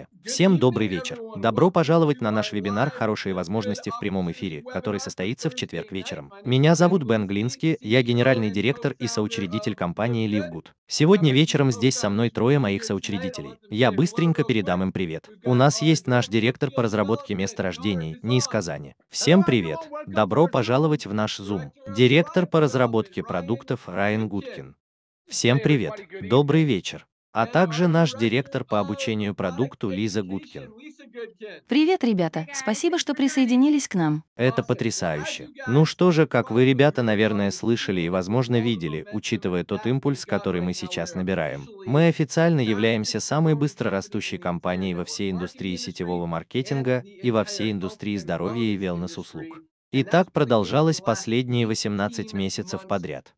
Омске. Всем добрый вечер. Добро пожаловать на наш вебинар «Хорошие возможности» в прямом эфире, который состоится в четверг вечером. Меня зовут Бен Глинский, я генеральный директор и соучредитель компании LiveGood. Сегодня вечером здесь со мной трое моих соучредителей. Я быстренько передам им привет. У нас есть наш директор по разработке месторождений, не из Казани. Всем привет. Добро пожаловать в наш Zoom. Директор по разработке продуктов Райан Гудкин. Всем привет. Добрый вечер а также наш директор по обучению продукту Лиза Гудкин. Привет, ребята, спасибо, что присоединились к нам. Это потрясающе. Ну что же, как вы, ребята, наверное, слышали и, возможно, видели, учитывая тот импульс, который мы сейчас набираем. Мы официально являемся самой быстро растущей компанией во всей индустрии сетевого маркетинга и во всей индустрии здоровья и велнес-услуг. И так продолжалось последние 18 месяцев подряд.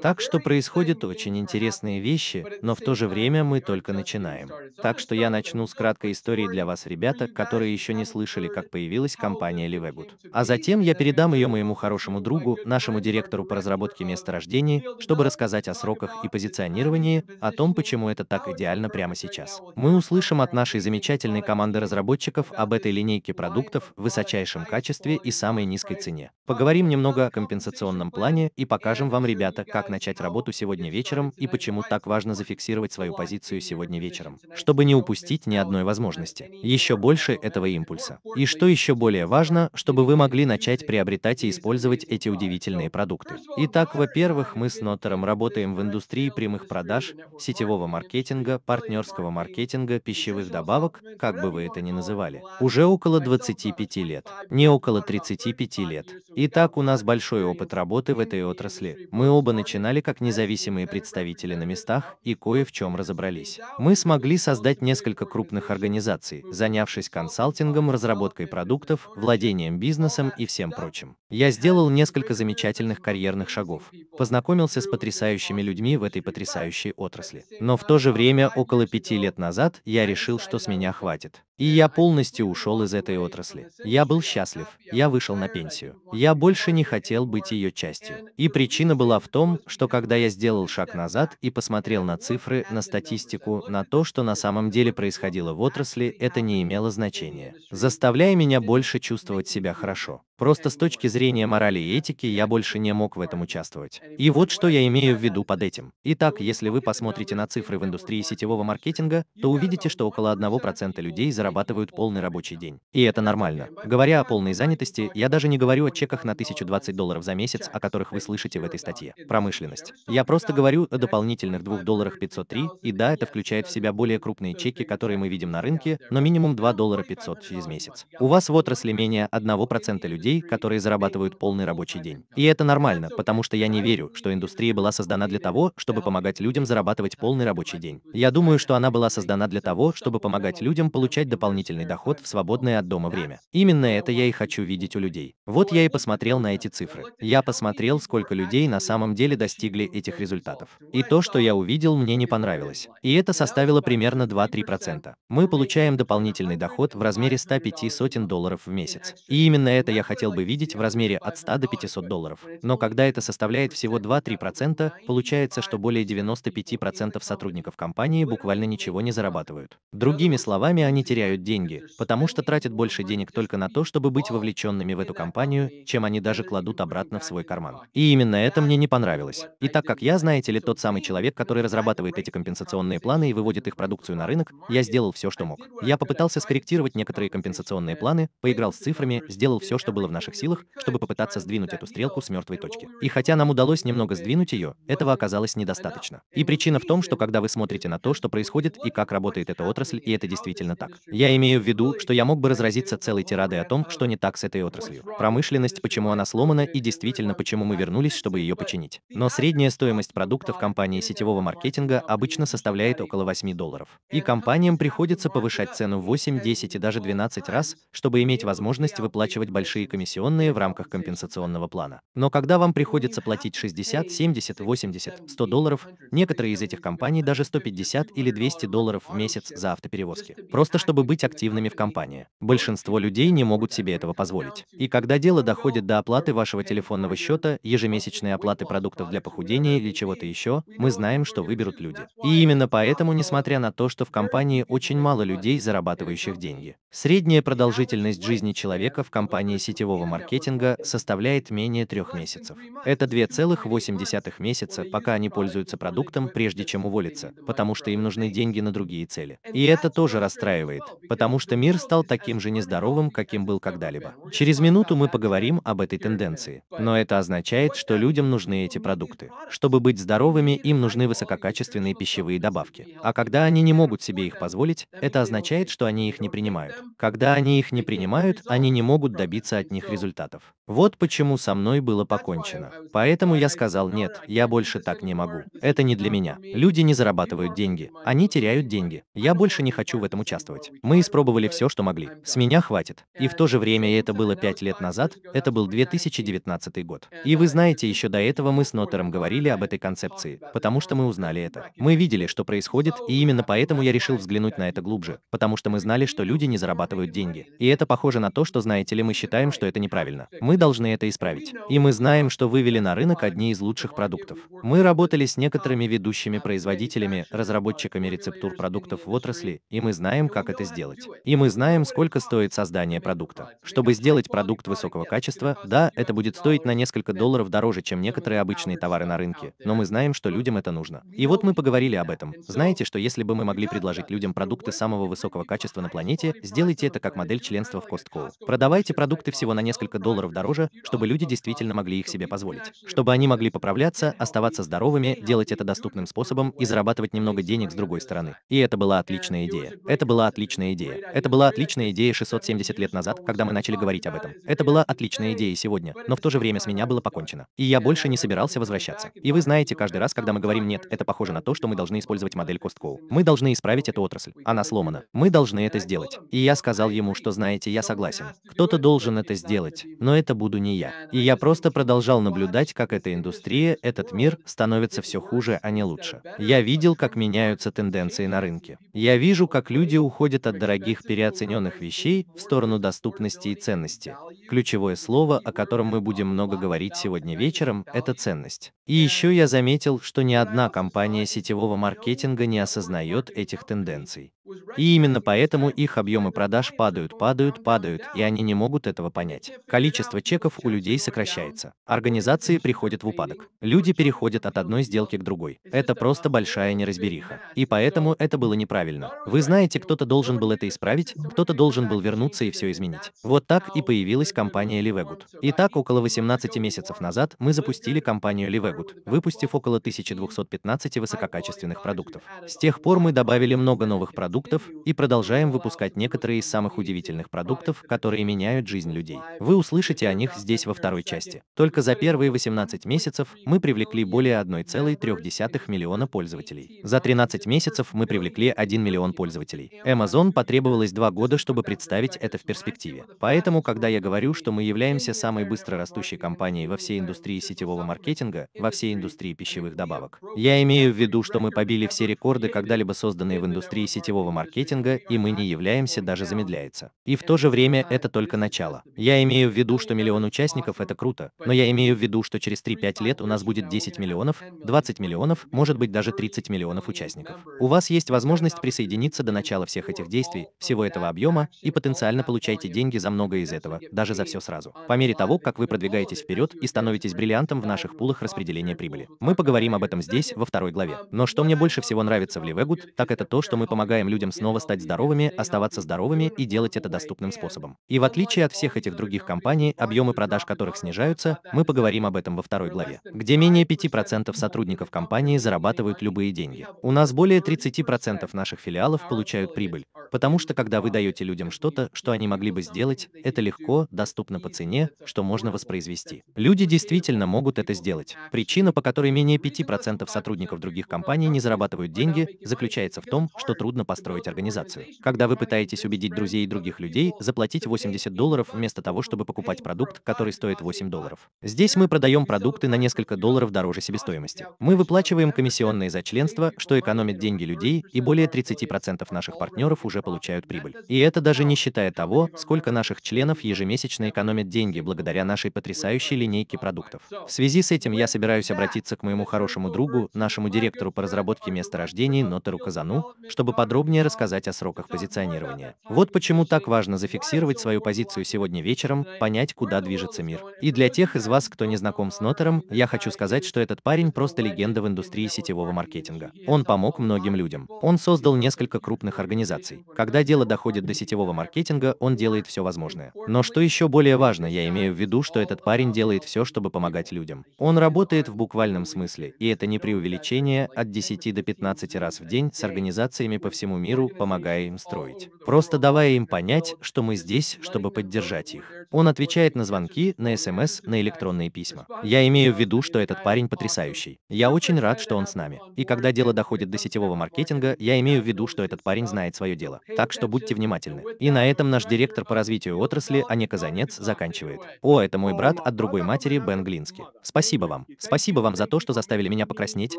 Так что происходят очень интересные вещи, но в то же время мы только начинаем. Так что я начну с краткой истории для вас, ребята, которые еще не слышали, как появилась компания Livegood. А затем я передам ее моему хорошему другу, нашему директору по разработке месторождений, чтобы рассказать о сроках и позиционировании, о том, почему это так идеально прямо сейчас. Мы услышим от нашей замечательной команды разработчиков об этой линейке продуктов в высочайшем качестве и самой низкой цене. Поговорим немного о компенсационном плане и покажем вам, ребята, как начать работу сегодня вечером и почему так важно зафиксировать свою позицию сегодня вечером, чтобы не упустить ни одной возможности. Еще больше этого импульса. И что еще более важно, чтобы вы могли начать приобретать и использовать эти удивительные продукты. Итак, во-первых, мы с Нотером работаем в индустрии прямых продаж, сетевого маркетинга, партнерского маркетинга, пищевых добавок, как бы вы это ни называли, уже около 25 лет. Не около 35 25 лет. Итак, у нас большой опыт работы в этой отрасли. Мы оба начинали как независимые представители на местах и кое в чем разобрались. Мы смогли создать несколько крупных организаций, занявшись консалтингом, разработкой продуктов, владением бизнесом и всем прочим. Я сделал несколько замечательных карьерных шагов, познакомился с потрясающими людьми в этой потрясающей отрасли. Но в то же время, около пяти лет назад, я решил, что с меня хватит. И я полностью ушел из этой отрасли. Я был счастлив. Я вышел на пенсию. Я больше не хотел быть ее частью. И причина была в том, что когда я сделал шаг назад и посмотрел на цифры, на статистику, на то, что на самом деле происходило в отрасли, это не имело значения, заставляя меня больше чувствовать себя хорошо. Просто с точки зрения морали и этики я больше не мог в этом участвовать. И вот что я имею в виду под этим. Итак, если вы посмотрите на цифры в индустрии сетевого маркетинга, то увидите, что около 1% людей зарабатывают полный рабочий день. И это нормально. Говоря о полной занятости, я даже не говорю о чеках на 1020 долларов за месяц, о которых вы слышите в этой статье. Промышленность. Я просто говорю о дополнительных 2 долларах 503, и да, это включает в себя более крупные чеки, которые мы видим на рынке, но минимум 2 доллара 500 через месяц. У вас в отрасли менее 1% людей, людей, которые зарабатывают полный рабочий день. И это нормально, потому что я не верю, что индустрия была создана для того, чтобы помогать людям зарабатывать полный рабочий день. Я думаю, что она была создана для того, чтобы помогать людям получать дополнительный доход в свободное от дома время. Именно это я и хочу видеть у людей. Вот я и посмотрел на эти цифры. Я посмотрел, сколько людей на самом деле достигли этих результатов. И то, что я увидел, мне не понравилось. И это составило примерно 2-3%. Мы получаем дополнительный доход в размере 105 сотен долларов в месяц. И именно это я хотел хотел бы видеть в размере от 100 до 500 долларов. Но когда это составляет всего 2-3%, получается, что более 95% сотрудников компании буквально ничего не зарабатывают. Другими словами, они теряют деньги, потому что тратят больше денег только на то, чтобы быть вовлеченными в эту компанию, чем они даже кладут обратно в свой карман. И именно это мне не понравилось. И так как я, знаете ли, тот самый человек, который разрабатывает эти компенсационные планы и выводит их продукцию на рынок, я сделал все, что мог. Я попытался скорректировать некоторые компенсационные планы, поиграл с цифрами, сделал все, что было было в наших силах, чтобы попытаться сдвинуть эту стрелку с мертвой точки. И хотя нам удалось немного сдвинуть ее, этого оказалось недостаточно. И причина в том, что когда вы смотрите на то, что происходит и как работает эта отрасль, и это действительно так. Я имею в виду, что я мог бы разразиться целой тирадой о том, что не так с этой отраслью. Промышленность, почему она сломана и действительно почему мы вернулись, чтобы ее починить. Но средняя стоимость продуктов компании сетевого маркетинга обычно составляет около 8 долларов. И компаниям приходится повышать цену в 8, 10 и даже 12 раз, чтобы иметь возможность выплачивать большие комиссионные в рамках компенсационного плана. Но когда вам приходится платить 60, 70, 80, 100 долларов, некоторые из этих компаний даже 150 или 200 долларов в месяц за автоперевозки, просто чтобы быть активными в компании. Большинство людей не могут себе этого позволить. И когда дело доходит до оплаты вашего телефонного счета, ежемесячной оплаты продуктов для похудения или чего-то еще, мы знаем, что выберут люди. И именно поэтому, несмотря на то, что в компании очень мало людей, зарабатывающих деньги, средняя продолжительность жизни человека в компании сети сетевого маркетинга составляет менее трех месяцев. Это 2,8 месяца, пока они пользуются продуктом, прежде чем уволиться, потому что им нужны деньги на другие цели. И это тоже расстраивает, потому что мир стал таким же нездоровым, каким был когда-либо. Через минуту мы поговорим об этой тенденции, но это означает, что людям нужны эти продукты. Чтобы быть здоровыми, им нужны высококачественные пищевые добавки. А когда они не могут себе их позволить, это означает, что они их не принимают. Когда они их не принимают, они не могут добиться от них результатов. Вот почему со мной было покончено. Поэтому я сказал, нет, я больше так не могу. Это не для меня. Люди не зарабатывают деньги. Они теряют деньги. Я больше не хочу в этом участвовать. Мы испробовали все, что могли. С меня хватит. И в то же время, и это было пять лет назад, это был 2019 год. И вы знаете, еще до этого мы с Нотером говорили об этой концепции, потому что мы узнали это. Мы видели, что происходит, и именно поэтому я решил взглянуть на это глубже, потому что мы знали, что люди не зарабатывают деньги. И это похоже на то, что, знаете ли, мы считаем, что что это неправильно. Мы должны это исправить. И мы знаем, что вывели на рынок одни из лучших продуктов. Мы работали с некоторыми ведущими производителями, разработчиками рецептур продуктов в отрасли, и мы знаем, как это сделать. И мы знаем, сколько стоит создание продукта. Чтобы сделать продукт высокого качества, да, это будет стоить на несколько долларов дороже, чем некоторые обычные товары на рынке, но мы знаем, что людям это нужно. И вот мы поговорили об этом. Знаете, что если бы мы могли предложить людям продукты самого высокого качества на планете, сделайте это как модель членства в Costco. Продавайте продукты всего всего на несколько долларов дороже, чтобы люди действительно могли их себе позволить. Чтобы они могли поправляться, оставаться здоровыми, делать это доступным способом и зарабатывать немного денег с другой стороны. И это была отличная идея. Это была отличная идея. Это была отличная идея 670 лет назад, когда мы начали говорить об этом. Это была отличная идея сегодня, но в то же время с меня было покончено. И я больше не собирался возвращаться. И вы знаете, каждый раз, когда мы говорим «нет», это похоже на то, что мы должны использовать модель Косткоу. Мы должны исправить эту отрасль. Она сломана. Мы должны это сделать. И я сказал ему, что знаете, я согласен. Кто-то должен это сделать сделать, но это буду не я. И я просто продолжал наблюдать, как эта индустрия, этот мир, становится все хуже, а не лучше. Я видел, как меняются тенденции на рынке. Я вижу, как люди уходят от дорогих переоцененных вещей в сторону доступности и ценности. Ключевое слово, о котором мы будем много говорить сегодня вечером, это ценность. И еще я заметил, что ни одна компания сетевого маркетинга не осознает этих тенденций. И именно поэтому их объемы продаж падают, падают, падают, и они не могут этого понять. Количество чеков у людей сокращается. Организации приходят в упадок. Люди переходят от одной сделки к другой. Это просто большая неразбериха. И поэтому это было неправильно. Вы знаете, кто-то должен был это исправить, кто-то должен был вернуться и все изменить. Вот так и появилась компания Livegood. Итак, около 18 месяцев назад мы запустили компанию Livegood, выпустив около 1215 высококачественных продуктов. С тех пор мы добавили много новых продуктов, продуктов и продолжаем выпускать некоторые из самых удивительных продуктов, которые меняют жизнь людей. Вы услышите о них здесь во второй части. Только за первые 18 месяцев мы привлекли более 1,3 миллиона пользователей. За 13 месяцев мы привлекли 1 миллион пользователей. Amazon потребовалось 2 года, чтобы представить это в перспективе. Поэтому, когда я говорю, что мы являемся самой быстро растущей компанией во всей индустрии сетевого маркетинга, во всей индустрии пищевых добавок, я имею в виду, что мы побили все рекорды, когда-либо созданные в индустрии сетевого сетевого маркетинга, и мы не являемся, даже замедляется. И в то же время это только начало. Я имею в виду, что миллион участников — это круто, но я имею в виду, что через 3-5 лет у нас будет 10 миллионов, 20 миллионов, может быть даже 30 миллионов участников. У вас есть возможность присоединиться до начала всех этих действий, всего этого объема, и потенциально получайте деньги за многое из этого, даже за все сразу. По мере того, как вы продвигаетесь вперед и становитесь бриллиантом в наших пулах распределения прибыли. Мы поговорим об этом здесь, во второй главе. Но что мне больше всего нравится в Ливегуд, так это то, что мы помогаем людям снова стать здоровыми, оставаться здоровыми и делать это доступным способом. И в отличие от всех этих других компаний, объемы продаж которых снижаются, мы поговорим об этом во второй главе, где менее 5% сотрудников компании зарабатывают любые деньги. У нас более 30% наших филиалов получают прибыль, потому что когда вы даете людям что-то, что они могли бы сделать, это легко, доступно по цене, что можно воспроизвести. Люди действительно могут это сделать. Причина, по которой менее 5% сотрудников других компаний не зарабатывают деньги, заключается в том, что трудно поставить строить организацию. Когда вы пытаетесь убедить друзей и других людей заплатить 80 долларов вместо того, чтобы покупать продукт, который стоит 8 долларов. Здесь мы продаем продукты на несколько долларов дороже себестоимости. Мы выплачиваем комиссионные за членство, что экономит деньги людей, и более 30% наших партнеров уже получают прибыль. И это даже не считая того, сколько наших членов ежемесячно экономят деньги благодаря нашей потрясающей линейке продуктов. В связи с этим я собираюсь обратиться к моему хорошему другу, нашему директору по разработке месторождений Нотеру Казану, чтобы подробнее подробнее рассказать о сроках позиционирования. Вот почему так важно зафиксировать свою позицию сегодня вечером, понять, куда движется мир. И для тех из вас, кто не знаком с Нотером, я хочу сказать, что этот парень просто легенда в индустрии сетевого маркетинга. Он помог многим людям. Он создал несколько крупных организаций. Когда дело доходит до сетевого маркетинга, он делает все возможное. Но что еще более важно, я имею в виду, что этот парень делает все, чтобы помогать людям. Он работает в буквальном смысле, и это не преувеличение, от 10 до 15 раз в день с организациями по всему миру миру, помогая им строить. Просто давая им понять, что мы здесь, чтобы поддержать их. Он отвечает на звонки, на СМС, на электронные письма. Я имею в виду, что этот парень потрясающий. Я очень рад, что он с нами. И когда дело доходит до сетевого маркетинга, я имею в виду, что этот парень знает свое дело. Так что будьте внимательны. И на этом наш директор по развитию отрасли, Аня Казанец, заканчивает. О, это мой брат от другой матери, Бен Глински. Спасибо вам. Спасибо вам за то, что заставили меня покраснеть,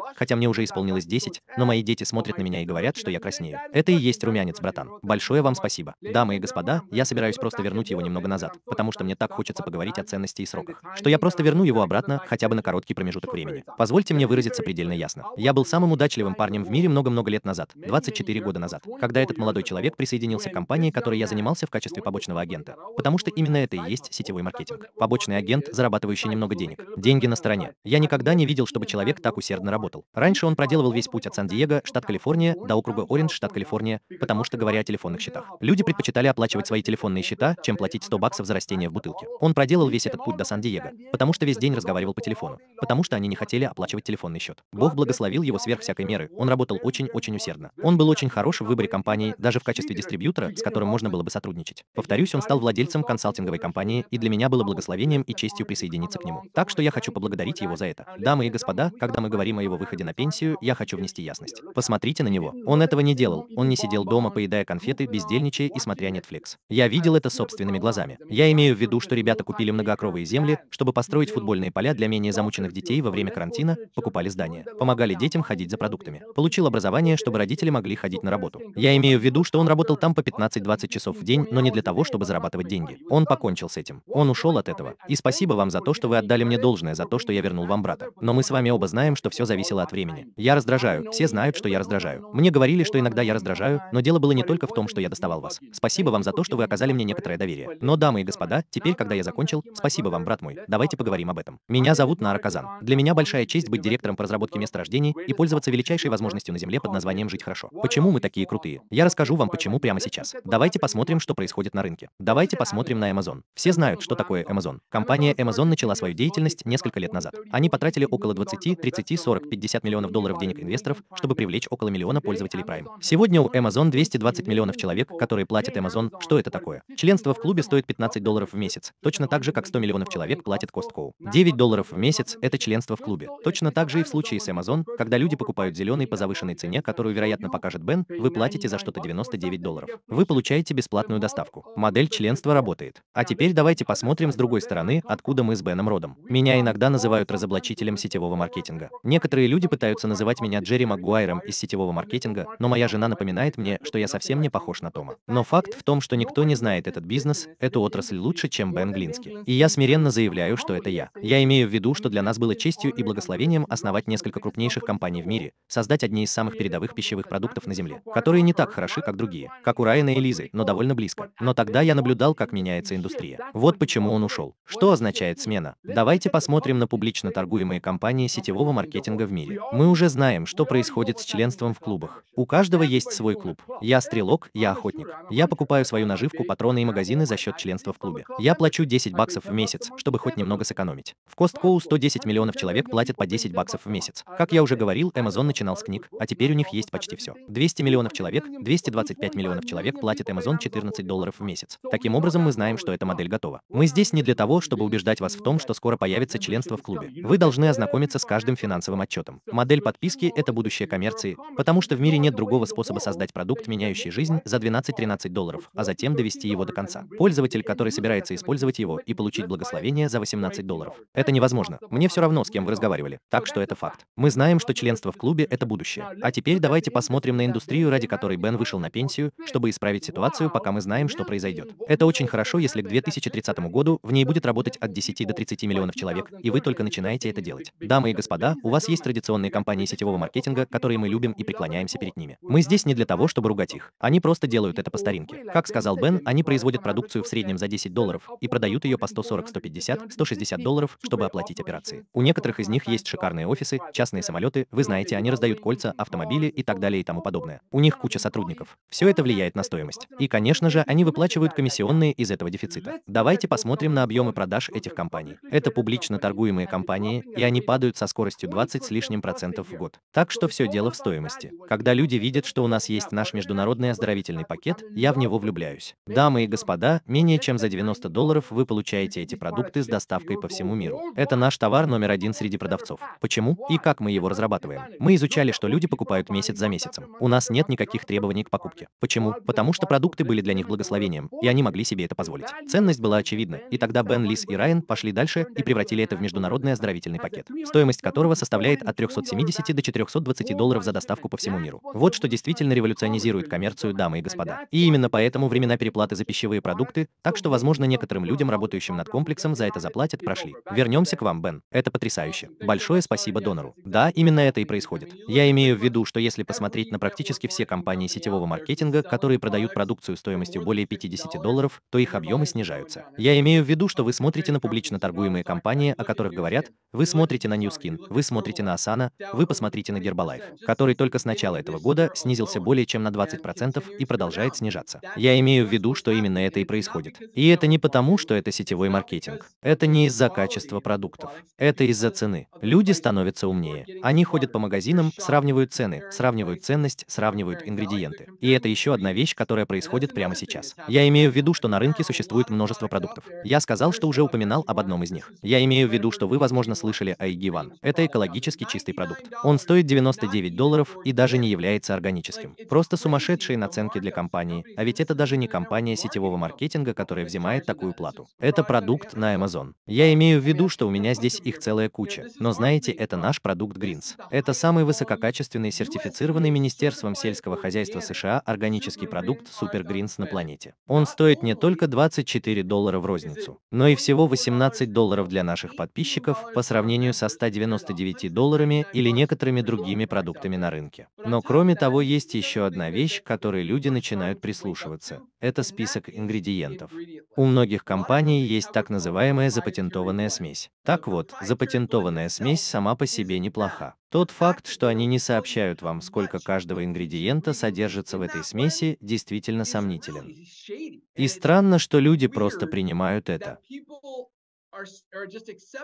хотя мне уже исполнилось 10, но мои дети смотрят на меня и говорят, что я краснею. Это и есть румянец, братан. Большое вам спасибо. Дамы и господа, я собираюсь просто вернуть его немного назад, потому что мне так хочется поговорить о ценности и сроках, что я просто верну его обратно, хотя бы на короткий промежуток времени. Позвольте мне выразиться предельно ясно. Я был самым удачливым парнем в мире много-много лет назад, 24 года назад, когда этот молодой человек присоединился к компании, которой я занимался в качестве побочного агента. Потому что именно это и есть сетевой маркетинг. Побочный агент, зарабатывающий немного денег. Деньги на стороне. Я никогда не видел, чтобы человек так усердно работал. Раньше он проделывал весь путь от Сан-Диего, штат Калифорния, до округа Ориндж, штат Калифорния, Калифорния, потому что говоря о телефонных счетах. Люди предпочитали оплачивать свои телефонные счета, чем платить 100 баксов за растение в бутылке. Он проделал весь этот путь до Сан-Диего, потому что весь день разговаривал по телефону, потому что они не хотели оплачивать телефонный счет. Бог благословил его сверх всякой меры, он работал очень-очень усердно. Он был очень хорош в выборе компании, даже в качестве дистрибьютора, с которым можно было бы сотрудничать. Повторюсь, он стал владельцем консалтинговой компании, и для меня было благословением и честью присоединиться к нему. Так что я хочу поблагодарить его за это. Дамы и господа, когда мы говорим о его выходе на пенсию, я хочу внести ясность. Посмотрите на него. Он этого не делал, он не сидел дома, поедая конфеты, бездельничая и смотря Netflix. Я видел это собственными глазами. Я имею в виду, что ребята купили многоокровые земли, чтобы построить футбольные поля для менее замученных детей во время карантина, покупали здания, помогали детям ходить за продуктами. Получил образование, чтобы родители могли ходить на работу. Я имею в виду, что он работал там по 15-20 часов в день, но не для того, чтобы зарабатывать деньги. Он покончил с этим. Он ушел от этого. И спасибо вам за то, что вы отдали мне должное, за то, что я вернул вам брата. Но мы с вами оба знаем, что все зависело от времени. Я раздражаю. Все знают, что я раздражаю. Мне говорили, что иногда я раздражаю, но дело было не только в том, что я доставал вас. Спасибо вам за то, что вы оказали мне некоторое доверие. Но, дамы и господа, теперь, когда я закончил, спасибо вам, брат мой, давайте поговорим об этом. Меня зовут Нара Казан. Для меня большая честь быть директором по разработке месторождений и пользоваться величайшей возможностью на Земле под названием «Жить хорошо». Почему мы такие крутые? Я расскажу вам, почему прямо сейчас. Давайте посмотрим, что происходит на рынке. Давайте посмотрим на Amazon. Все знают, что такое Amazon. Компания Amazon начала свою деятельность несколько лет назад. Они потратили около 20, 30, 40, 50 миллионов долларов денег инвесторов, чтобы привлечь около миллиона пользователей Prime. Сегодня Сегодня у Amazon 220 миллионов человек, которые платят Amazon. Что это такое? Членство в клубе стоит 15 долларов в месяц, точно так же, как 100 миллионов человек платит Costco. 9 долларов в месяц – это членство в клубе. Точно так же и в случае с Amazon, когда люди покупают зеленый по завышенной цене, которую, вероятно, покажет Бен, вы платите за что-то 99 долларов. Вы получаете бесплатную доставку. Модель членства работает. А теперь давайте посмотрим с другой стороны, откуда мы с Беном родом. Меня иногда называют разоблачителем сетевого маркетинга. Некоторые люди пытаются называть меня Джерри Макгуайром из сетевого маркетинга, но моя жена напоминает мне, что я совсем не похож на Тома. Но факт в том, что никто не знает этот бизнес, эту отрасль лучше, чем Бен Глински. И я смиренно заявляю, что это я. Я имею в виду, что для нас было честью и благословением основать несколько крупнейших компаний в мире, создать одни из самых передовых пищевых продуктов на Земле, которые не так хороши, как другие, как у Райана и Лизы, но довольно близко. Но тогда я наблюдал, как меняется индустрия. Вот почему он ушел. Что означает смена? Давайте посмотрим на публично торгуемые компании сетевого маркетинга в мире. Мы уже знаем, что происходит с членством в клубах. У каждого есть есть свой клуб. Я стрелок, я охотник. Я покупаю свою наживку, патроны и магазины за счет членства в клубе. Я плачу 10 баксов в месяц, чтобы хоть немного сэкономить. В Costco 110 миллионов человек платят по 10 баксов в месяц. Как я уже говорил, Amazon начинал с книг, а теперь у них есть почти все. 200 миллионов человек, 225 миллионов человек платят Amazon 14 долларов в месяц. Таким образом, мы знаем, что эта модель готова. Мы здесь не для того, чтобы убеждать вас в том, что скоро появится членство в клубе. Вы должны ознакомиться с каждым финансовым отчетом. Модель подписки – это будущее коммерции, потому что в мире нет другого способа чтобы создать продукт, меняющий жизнь, за 12-13 долларов, а затем довести его до конца. Пользователь, который собирается использовать его и получить благословение за 18 долларов. Это невозможно. Мне все равно, с кем вы разговаривали. Так что это факт. Мы знаем, что членство в клубе — это будущее. А теперь давайте посмотрим на индустрию, ради которой Бен вышел на пенсию, чтобы исправить ситуацию, пока мы знаем, что произойдет. Это очень хорошо, если к 2030 году в ней будет работать от 10 до 30 миллионов человек, и вы только начинаете это делать. Дамы и господа, у вас есть традиционные компании сетевого маркетинга, которые мы любим и преклоняемся перед ними. Мы здесь здесь не для того, чтобы ругать их. Они просто делают это по старинке. Как сказал Бен, они производят продукцию в среднем за 10 долларов и продают ее по 140, 150, 160 долларов, чтобы оплатить операции. У некоторых из них есть шикарные офисы, частные самолеты, вы знаете, они раздают кольца, автомобили и так далее и тому подобное. У них куча сотрудников. Все это влияет на стоимость. И, конечно же, они выплачивают комиссионные из этого дефицита. Давайте посмотрим на объемы продаж этих компаний. Это публично торгуемые компании, и они падают со скоростью 20 с лишним процентов в год. Так что все дело в стоимости. Когда люди видят, что у нас есть наш международный оздоровительный пакет, я в него влюбляюсь. Дамы и господа, менее чем за 90 долларов вы получаете эти продукты с доставкой по всему миру. Это наш товар номер один среди продавцов. Почему и как мы его разрабатываем? Мы изучали, что люди покупают месяц за месяцем. У нас нет никаких требований к покупке. Почему? Потому что продукты были для них благословением, и они могли себе это позволить. Ценность была очевидна, и тогда Бен, Лис и Райан пошли дальше и превратили это в международный оздоровительный пакет, стоимость которого составляет от 370 до 420 долларов за доставку по всему миру. Вот что действительно действительно революционизирует коммерцию, дамы и господа. И именно поэтому времена переплаты за пищевые продукты, так что, возможно, некоторым людям, работающим над комплексом, за это заплатят, прошли. Вернемся к вам, Бен. Это потрясающе. Большое спасибо донору. Да, именно это и происходит. Я имею в виду, что если посмотреть на практически все компании сетевого маркетинга, которые продают продукцию стоимостью более 50 долларов, то их объемы снижаются. Я имею в виду, что вы смотрите на публично торгуемые компании, о которых говорят, вы смотрите на Newskin, вы смотрите на Asana, вы посмотрите на Herbalife, который только с начала этого года снизил снизился более чем на 20% и продолжает снижаться. Я имею в виду, что именно это и происходит. И это не потому, что это сетевой маркетинг. Это не из-за качества продуктов. Это из-за цены. Люди становятся умнее. Они ходят по магазинам, сравнивают цены, сравнивают ценность, сравнивают ингредиенты. И это еще одна вещь, которая происходит прямо сейчас. Я имею в виду, что на рынке существует множество продуктов. Я сказал, что уже упоминал об одном из них. Я имею в виду, что вы, возможно, слышали о Игиван. Это экологически чистый продукт. Он стоит 99 долларов и даже не является органическим фантастическим. Просто сумасшедшие наценки для компании, а ведь это даже не компания сетевого маркетинга, которая взимает такую плату. Это продукт на Amazon. Я имею в виду, что у меня здесь их целая куча. Но знаете, это наш продукт Greens. Это самый высококачественный сертифицированный Министерством сельского хозяйства США органический продукт Super Greens на планете. Он стоит не только 24 доллара в розницу, но и всего 18 долларов для наших подписчиков по сравнению со 199 долларами или некоторыми другими продуктами на рынке. Но кроме того, есть есть еще одна вещь, к которой люди начинают прислушиваться. Это список ингредиентов. У многих компаний есть так называемая запатентованная смесь. Так вот, запатентованная смесь сама по себе неплоха. Тот факт, что они не сообщают вам, сколько каждого ингредиента содержится в этой смеси, действительно сомнителен. И странно, что люди просто принимают это.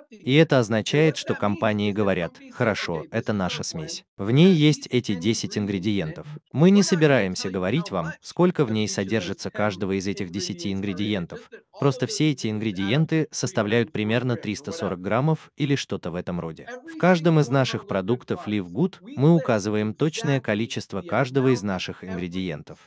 И это означает, что компании говорят, хорошо, это наша смесь. В ней есть эти 10 ингредиентов. Мы не собираемся говорить вам, сколько в ней содержится каждого из этих 10 ингредиентов. Просто все эти ингредиенты составляют примерно 340 граммов или что-то в этом роде. В каждом из наших продуктов Live Good мы указываем точное количество каждого из наших ингредиентов.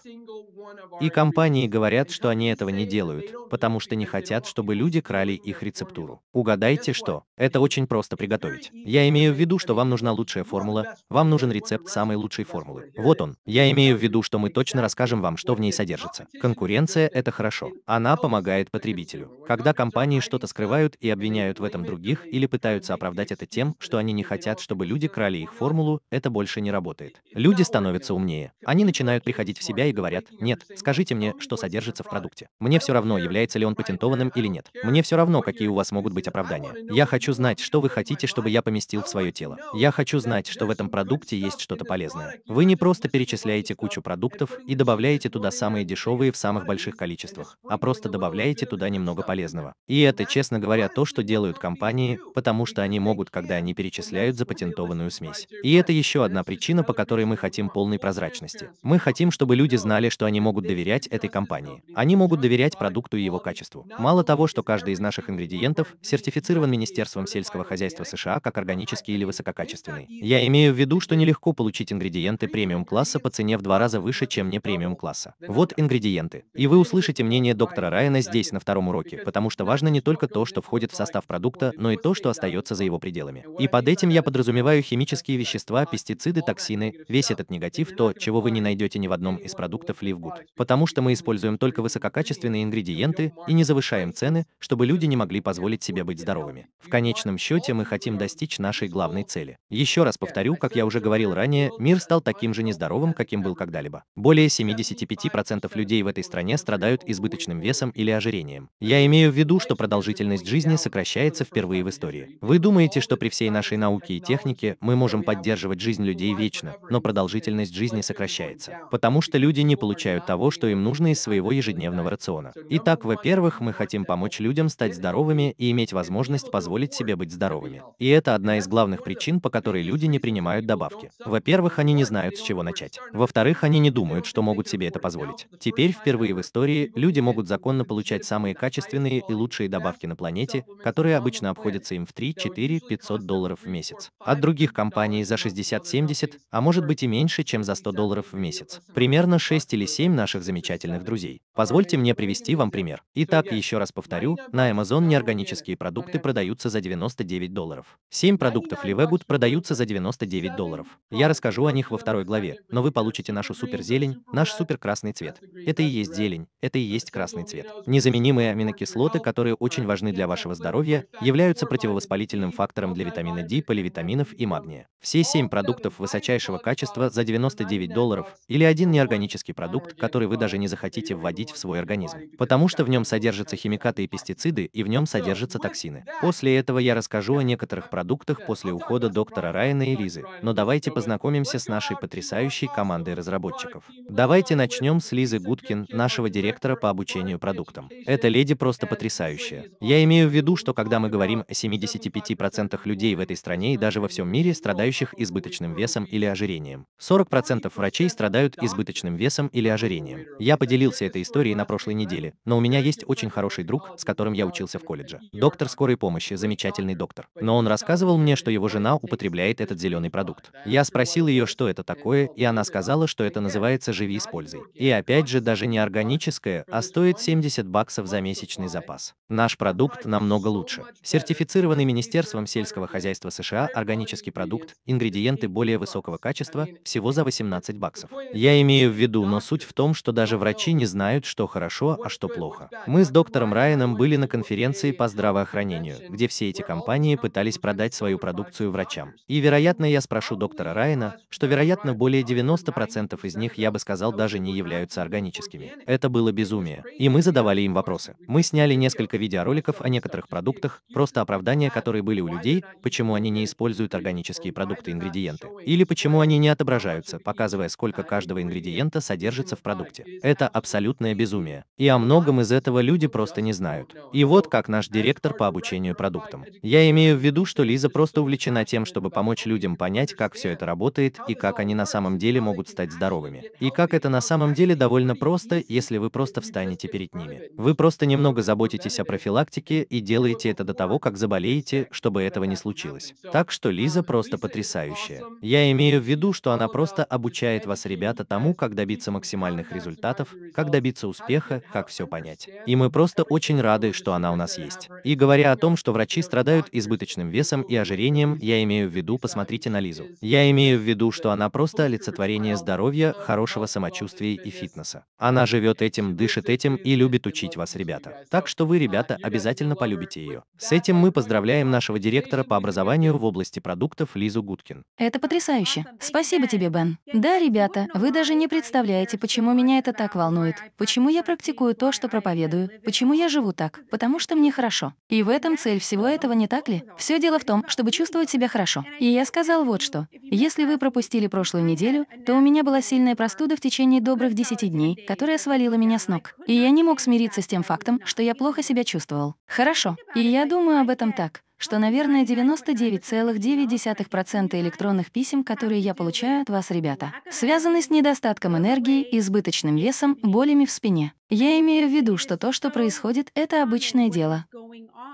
И компании говорят, что они этого не делают, потому что не хотят, чтобы люди крали их рецепт структуру. Угадайте что? Это очень просто приготовить. Я имею в виду, что вам нужна лучшая формула, вам нужен рецепт самой лучшей формулы. Вот он. Я имею в виду, что мы точно расскажем вам, что в ней содержится. Конкуренция – это хорошо. Она помогает потребителю. Когда компании что-то скрывают и обвиняют в этом других или пытаются оправдать это тем, что они не хотят, чтобы люди крали их формулу, это больше не работает. Люди становятся умнее. Они начинают приходить в себя и говорят, нет, скажите мне, что содержится в продукте. Мне все равно, является ли он патентованным или нет. Мне все равно, какие у вас вас могут быть оправдания. Я хочу знать, что вы хотите, чтобы я поместил в свое тело. Я хочу знать, что в этом продукте есть что-то полезное. Вы не просто перечисляете кучу продуктов и добавляете туда самые дешевые в самых больших количествах, а просто добавляете туда немного полезного. И это, честно говоря, то, что делают компании, потому что они могут, когда они перечисляют запатентованную смесь. И это еще одна причина, по которой мы хотим полной прозрачности. Мы хотим, чтобы люди знали, что они могут доверять этой компании. Они могут доверять продукту и его качеству. Мало того, что каждый из наших ингредиентов компонентов сертифицирован Министерством сельского хозяйства США как органический или высококачественный. Я имею в виду, что нелегко получить ингредиенты премиум-класса по цене в два раза выше, чем не премиум-класса. Вот ингредиенты. И вы услышите мнение доктора Райана здесь на втором уроке, потому что важно не только то, что входит в состав продукта, но и то, что остается за его пределами. И под этим я подразумеваю химические вещества, пестициды, токсины, весь этот негатив, то, чего вы не найдете ни в одном из продуктов Live Потому что мы используем только высококачественные ингредиенты и не завышаем цены, чтобы люди не могли позволить позволить себе быть здоровыми. В конечном счете мы хотим достичь нашей главной цели. Еще раз повторю, как я уже говорил ранее, мир стал таким же нездоровым, каким был когда-либо. Более 75% людей в этой стране страдают избыточным весом или ожирением. Я имею в виду, что продолжительность жизни сокращается впервые в истории. Вы думаете, что при всей нашей науке и технике мы можем поддерживать жизнь людей вечно, но продолжительность жизни сокращается, потому что люди не получают того, что им нужно из своего ежедневного рациона. Итак, во-первых, мы хотим помочь людям стать здоровыми и иметь возможность позволить себе быть здоровыми. И это одна из главных причин, по которой люди не принимают добавки. Во-первых, они не знают, с чего начать. Во-вторых, они не думают, что могут себе это позволить. Теперь впервые в истории люди могут законно получать самые качественные и лучшие добавки на планете, которые обычно обходятся им в 3, 4, 500 долларов в месяц. От других компаний за 60-70, а может быть и меньше, чем за 100 долларов в месяц. Примерно 6 или 7 наших замечательных друзей. Позвольте мне привести вам пример. Итак, еще раз повторю, на Amazon не неорганизованные органические продукты продаются за 99 долларов. 7 продуктов Ливегуд продаются за 99 долларов. Я расскажу о них во второй главе, но вы получите нашу суперзелень, наш суперкрасный цвет. Это и есть зелень, это и есть красный цвет. Незаменимые аминокислоты, которые очень важны для вашего здоровья, являются противовоспалительным фактором для витамина D, поливитаминов и магния. Все 7 продуктов высочайшего качества за 99 долларов или один неорганический продукт, который вы даже не захотите вводить в свой организм, потому что в нем содержатся химикаты и пестициды, и в нем содержатся содержатся токсины. После этого я расскажу о некоторых продуктах после ухода доктора Райана и Лизы, но давайте познакомимся с нашей потрясающей командой разработчиков. Давайте начнем с Лизы Гудкин, нашего директора по обучению продуктам. Эта леди просто э, потрясающая. Я имею в виду, что э, когда мы говорим о 75% людей в этой стране и даже во всем мире, страдающих избыточным весом или ожирением, 40% врачей страдают избыточным весом или ожирением. Я поделился этой историей на прошлой неделе, но у меня есть очень хороший друг, с которым я учился в колледже. Кембриджа. Доктор скорой помощи, замечательный доктор. Но он рассказывал мне, что его жена употребляет этот зеленый продукт. Я спросил ее, что это такое, и она сказала, что это называется «живи с пользой». И опять же, даже не органическое, а стоит 70 баксов за месячный запас. Наш продукт намного лучше. Сертифицированный Министерством сельского хозяйства США органический продукт, ингредиенты более высокого качества, всего за 18 баксов. Я имею в виду, но суть в том, что даже врачи не знают, что хорошо, а что плохо. Мы с доктором Райаном были на конференции по по здравоохранению, где все эти компании пытались продать свою продукцию врачам. И, вероятно, я спрошу доктора Райана, что, вероятно, более 90% из них, я бы сказал, даже не являются органическими. Это было безумие. И мы задавали им вопросы. Мы сняли несколько видеороликов о некоторых продуктах, просто оправдания, которые были у людей, почему они не используют органические продукты-ингредиенты. Или почему они не отображаются, показывая, сколько каждого ингредиента содержится в продукте. Это абсолютное безумие. И о многом из этого люди просто не знают. И вот как наш директор по обучению продуктам. Я имею в виду, что Лиза просто увлечена тем, чтобы помочь людям понять, как все это работает и как они на самом деле могут стать здоровыми. И как это на самом деле довольно просто, если вы просто встанете перед ними. Вы просто немного заботитесь о профилактике и делаете это до того, как заболеете, чтобы этого не случилось. Так что Лиза просто потрясающая. Я имею в виду, что она просто обучает вас, ребята, тому, как добиться максимальных результатов, как добиться успеха, как все понять. И мы просто очень рады, что она у нас есть есть. И говоря о том, что врачи страдают избыточным весом и ожирением, я имею в виду, посмотрите на Лизу. Я имею в виду, что она просто олицетворение здоровья, хорошего самочувствия и фитнеса. Она живет этим, дышит этим и любит учить вас, ребята. Так что вы, ребята, обязательно полюбите ее. С этим мы поздравляем нашего директора по образованию в области продуктов Лизу Гудкин. Это потрясающе. Спасибо тебе, Бен. Да, ребята, вы даже не представляете, почему меня это так волнует, почему я практикую то, что проповедую, почему я живу так, потому что мне хорошо хорошо. И в этом цель всего этого, не так ли? Все дело в том, чтобы чувствовать себя хорошо. И я сказал вот что. Если вы пропустили прошлую неделю, то у меня была сильная простуда в течение добрых 10 дней, которая свалила меня с ног. И я не мог смириться с тем фактом, что я плохо себя чувствовал. Хорошо. И я думаю об этом так что, наверное, 99,9% электронных писем, которые я получаю от вас, ребята, связаны с недостатком энергии, избыточным весом, болями в спине. Я имею в виду, что то, что происходит, это обычное дело.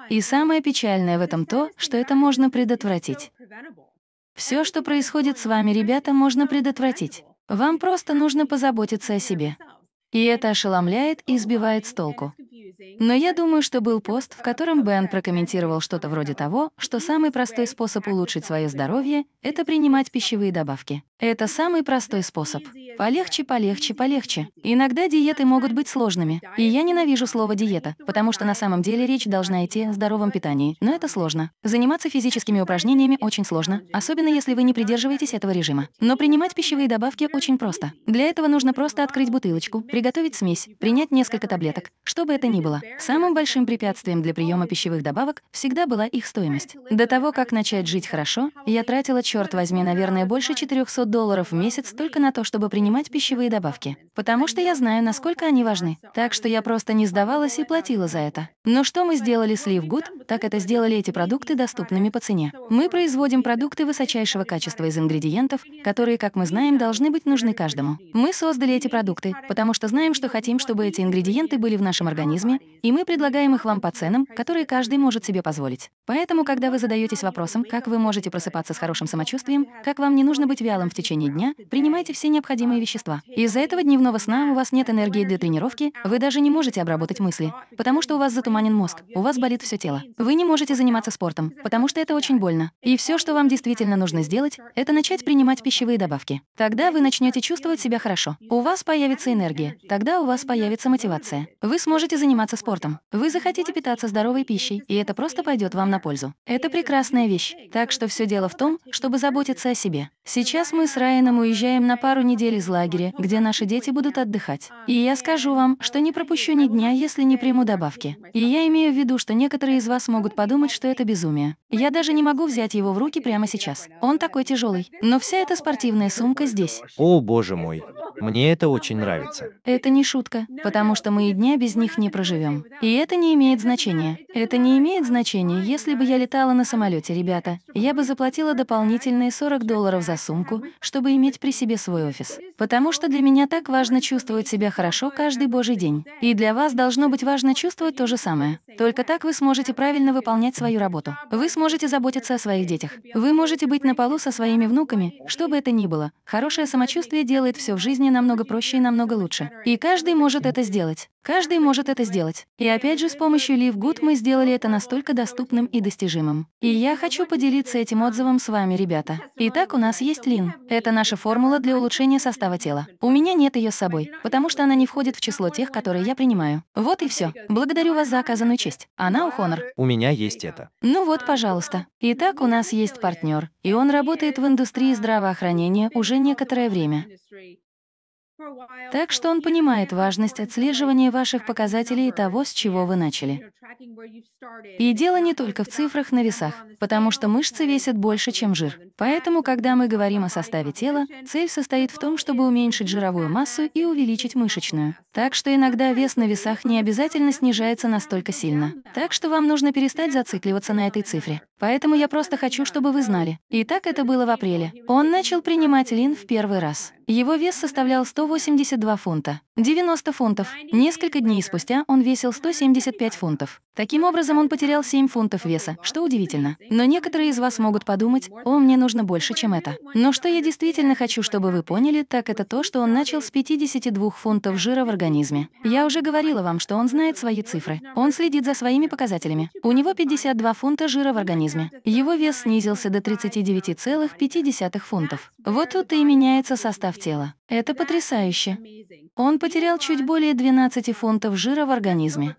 И самое печальное в этом то, что это можно предотвратить. Все, что происходит с вами, ребята, можно предотвратить. Вам просто нужно позаботиться о себе. И это ошеломляет и сбивает с толку. Но я думаю, что был пост, в котором Бен прокомментировал что-то вроде того, что самый простой способ улучшить свое здоровье — это принимать пищевые добавки. Это самый простой способ. Полегче, полегче, полегче. Иногда диеты могут быть сложными. И я ненавижу слово «диета», потому что на самом деле речь должна идти о здоровом питании, но это сложно. Заниматься физическими упражнениями очень сложно, особенно если вы не придерживаетесь этого режима. Но принимать пищевые добавки очень просто. Для этого нужно просто открыть бутылочку, приготовить смесь, принять несколько таблеток, чтобы это не ни было, самым большим препятствием для приема пищевых добавок всегда была их стоимость. До того, как начать жить хорошо, я тратила, черт возьми, наверное, больше 400 долларов в месяц только на то, чтобы принимать пищевые добавки, потому что я знаю, насколько они важны. Так что я просто не сдавалась и платила за это. Но что мы сделали с Live Good, так это сделали эти продукты доступными по цене. Мы производим продукты высочайшего качества из ингредиентов, которые, как мы знаем, должны быть нужны каждому. Мы создали эти продукты, потому что знаем, что хотим, чтобы эти ингредиенты были в нашем организме, туризме, и мы предлагаем их вам по ценам, которые каждый может себе позволить. Поэтому, когда вы задаетесь вопросом, как вы можете просыпаться с хорошим самочувствием, как вам не нужно быть вялым в течение дня, принимайте все необходимые вещества. Из-за этого дневного сна у вас нет энергии для тренировки, вы даже не можете обработать мысли, потому что у вас затуманен мозг, у вас болит все тело. Вы не можете заниматься спортом, потому что это очень больно. И все, что вам действительно нужно сделать, это начать принимать пищевые добавки. Тогда вы начнете чувствовать себя хорошо. У вас появится энергия, тогда у вас появится мотивация. Вы сможете заниматься заниматься спортом. Вы захотите питаться здоровой пищей, и это просто пойдет вам на пользу. Это прекрасная вещь. Так что все дело в том, чтобы заботиться о себе. Сейчас мы с Райаном уезжаем на пару недель из лагеря, где наши дети будут отдыхать. И я скажу вам, что не пропущу ни дня, если не приму добавки. И я имею в виду, что некоторые из вас могут подумать, что это безумие. Я даже не могу взять его в руки прямо сейчас. Он такой тяжелый. Но вся эта спортивная сумка здесь. О, боже мой. Мне это очень нравится. Это не шутка, потому что мы и дня без них не проживаем живем. И это не имеет значения. Это не имеет значения, если бы я летала на самолете, ребята. Я бы заплатила дополнительные 40 долларов за сумку, чтобы иметь при себе свой офис. Потому что для меня так важно чувствовать себя хорошо каждый божий день. И для вас должно быть важно чувствовать то же самое. Только так вы сможете правильно выполнять свою работу. Вы сможете заботиться о своих детях. Вы можете быть на полу со своими внуками, что бы это ни было. Хорошее самочувствие делает все в жизни намного проще и намного лучше. И каждый может это сделать. Каждый может это сделать сделать. И опять же с помощью LiveGood мы сделали это настолько доступным и достижимым. И я хочу поделиться этим отзывом с вами, ребята. Итак, у нас есть лин. Это наша формула для улучшения состава тела. У меня нет ее с собой, потому что она не входит в число тех, которые я принимаю. Вот и все. Благодарю вас за оказанную честь. Она у Хонор. У меня есть это. Ну вот, пожалуйста. Итак, у нас есть партнер, и он работает в индустрии здравоохранения уже некоторое время. Так что он понимает важность отслеживания ваших показателей и того, с чего вы начали. И дело не только в цифрах на весах, потому что мышцы весят больше, чем жир. Поэтому, когда мы говорим о составе тела, цель состоит в том, чтобы уменьшить жировую массу и увеличить мышечную. Так что иногда вес на весах не обязательно снижается настолько сильно. Так что вам нужно перестать зацикливаться на этой цифре. Поэтому я просто хочу, чтобы вы знали. И так это было в апреле. Он начал принимать лин в первый раз. Его вес составлял 182 фунта, 90 фунтов. Несколько дней спустя он весил 175 фунтов. Таким образом, он потерял 7 фунтов веса, что удивительно. Но некоторые из вас могут подумать, о, мне нужно больше, чем это. Но что я действительно хочу, чтобы вы поняли, так это то, что он начал с 52 фунтов жира в организме. Я уже говорила вам, что он знает свои цифры. Он следит за своими показателями. У него 52 фунта жира в организме. Его вес снизился до 39,5 фунтов. Вот тут и меняется состав тело. Это потрясающе. Он потерял чуть более 12 фунтов жира в организме.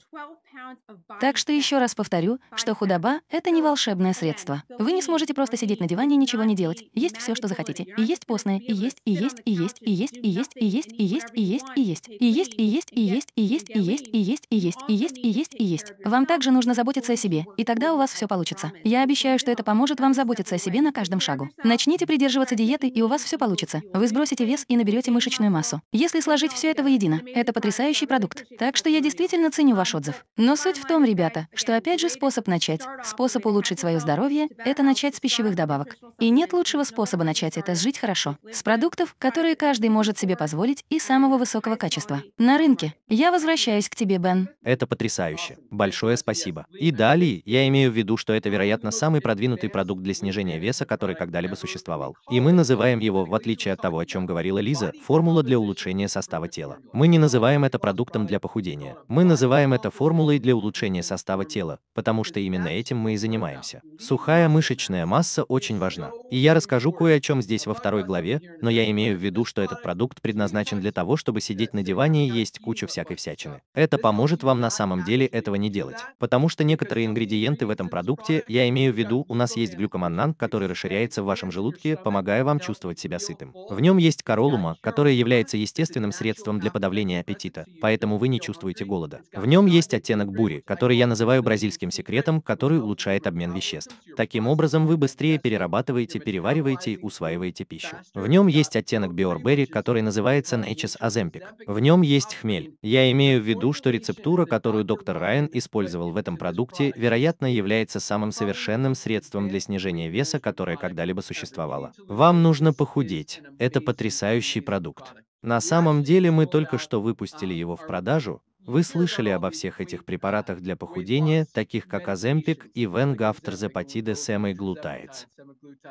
Так что еще раз повторю, что худоба — это не волшебное средство. Вы не сможете просто сидеть на диване и ничего не делать. Есть все, что захотите. И есть постное, и есть, и есть, и есть, и есть, и есть, и есть, и есть, и есть, и есть, и есть, и есть, и есть, и есть, и есть, и есть, и есть, и есть, и есть, и есть. Вам также нужно заботиться о себе, и тогда у вас все получится. Я обещаю, что это поможет вам заботиться о себе на каждом шагу. Начните придерживаться диеты, и у вас все получится. Вы сбросите вес и наберете мышечную массу. Если сложить все это воедино, это потрясающий продукт. Так что я действительно ценю ваш отзыв. Но суть в том, ребята, что опять же способ начать, способ улучшить свое здоровье — это начать с пищевых добавок. И нет лучшего способа начать это с жить хорошо. С продуктов, которые каждый может себе позволить и самого высокого качества. На рынке. Я возвращаюсь к тебе, Бен. Это потрясающе. Большое спасибо. И далее, я имею в виду, что это, вероятно, самый продвинутый продукт для снижения веса, который когда-либо существовал. И мы называем его, в отличие от того, о чем говорила Лиза, формула для улучшения состава тела. Мы не называем это продуктом для похудения. Мы называем это формулой для для улучшения состава тела, потому что именно этим мы и занимаемся. Сухая мышечная масса очень важна. И я расскажу кое о чем здесь во второй главе, но я имею в виду, что этот продукт предназначен для того, чтобы сидеть на диване и есть кучу всякой всячины. Это поможет вам на самом деле этого не делать, потому что некоторые ингредиенты в этом продукте, я имею в виду, у нас есть глюкоманнан, который расширяется в вашем желудке, помогая вам чувствовать себя сытым. В нем есть королума, которая является естественным средством для подавления аппетита, поэтому вы не чувствуете голода. В нем есть оттенок бури, который я называю бразильским секретом, который улучшает обмен веществ. Таким образом, вы быстрее перерабатываете, перевариваете и усваиваете пищу. В нем есть оттенок биорбери, который называется Natchez Azempic. В нем есть хмель. Я имею в виду, что рецептура, которую доктор Райан использовал в этом продукте, вероятно, является самым совершенным средством для снижения веса, которое когда-либо существовало. Вам нужно похудеть. Это потрясающий продукт. На самом деле мы только что выпустили его в продажу, вы слышали обо всех этих препаратах для похудения, таких как Аземпик и Венгафтер Зепатиде Глутайц.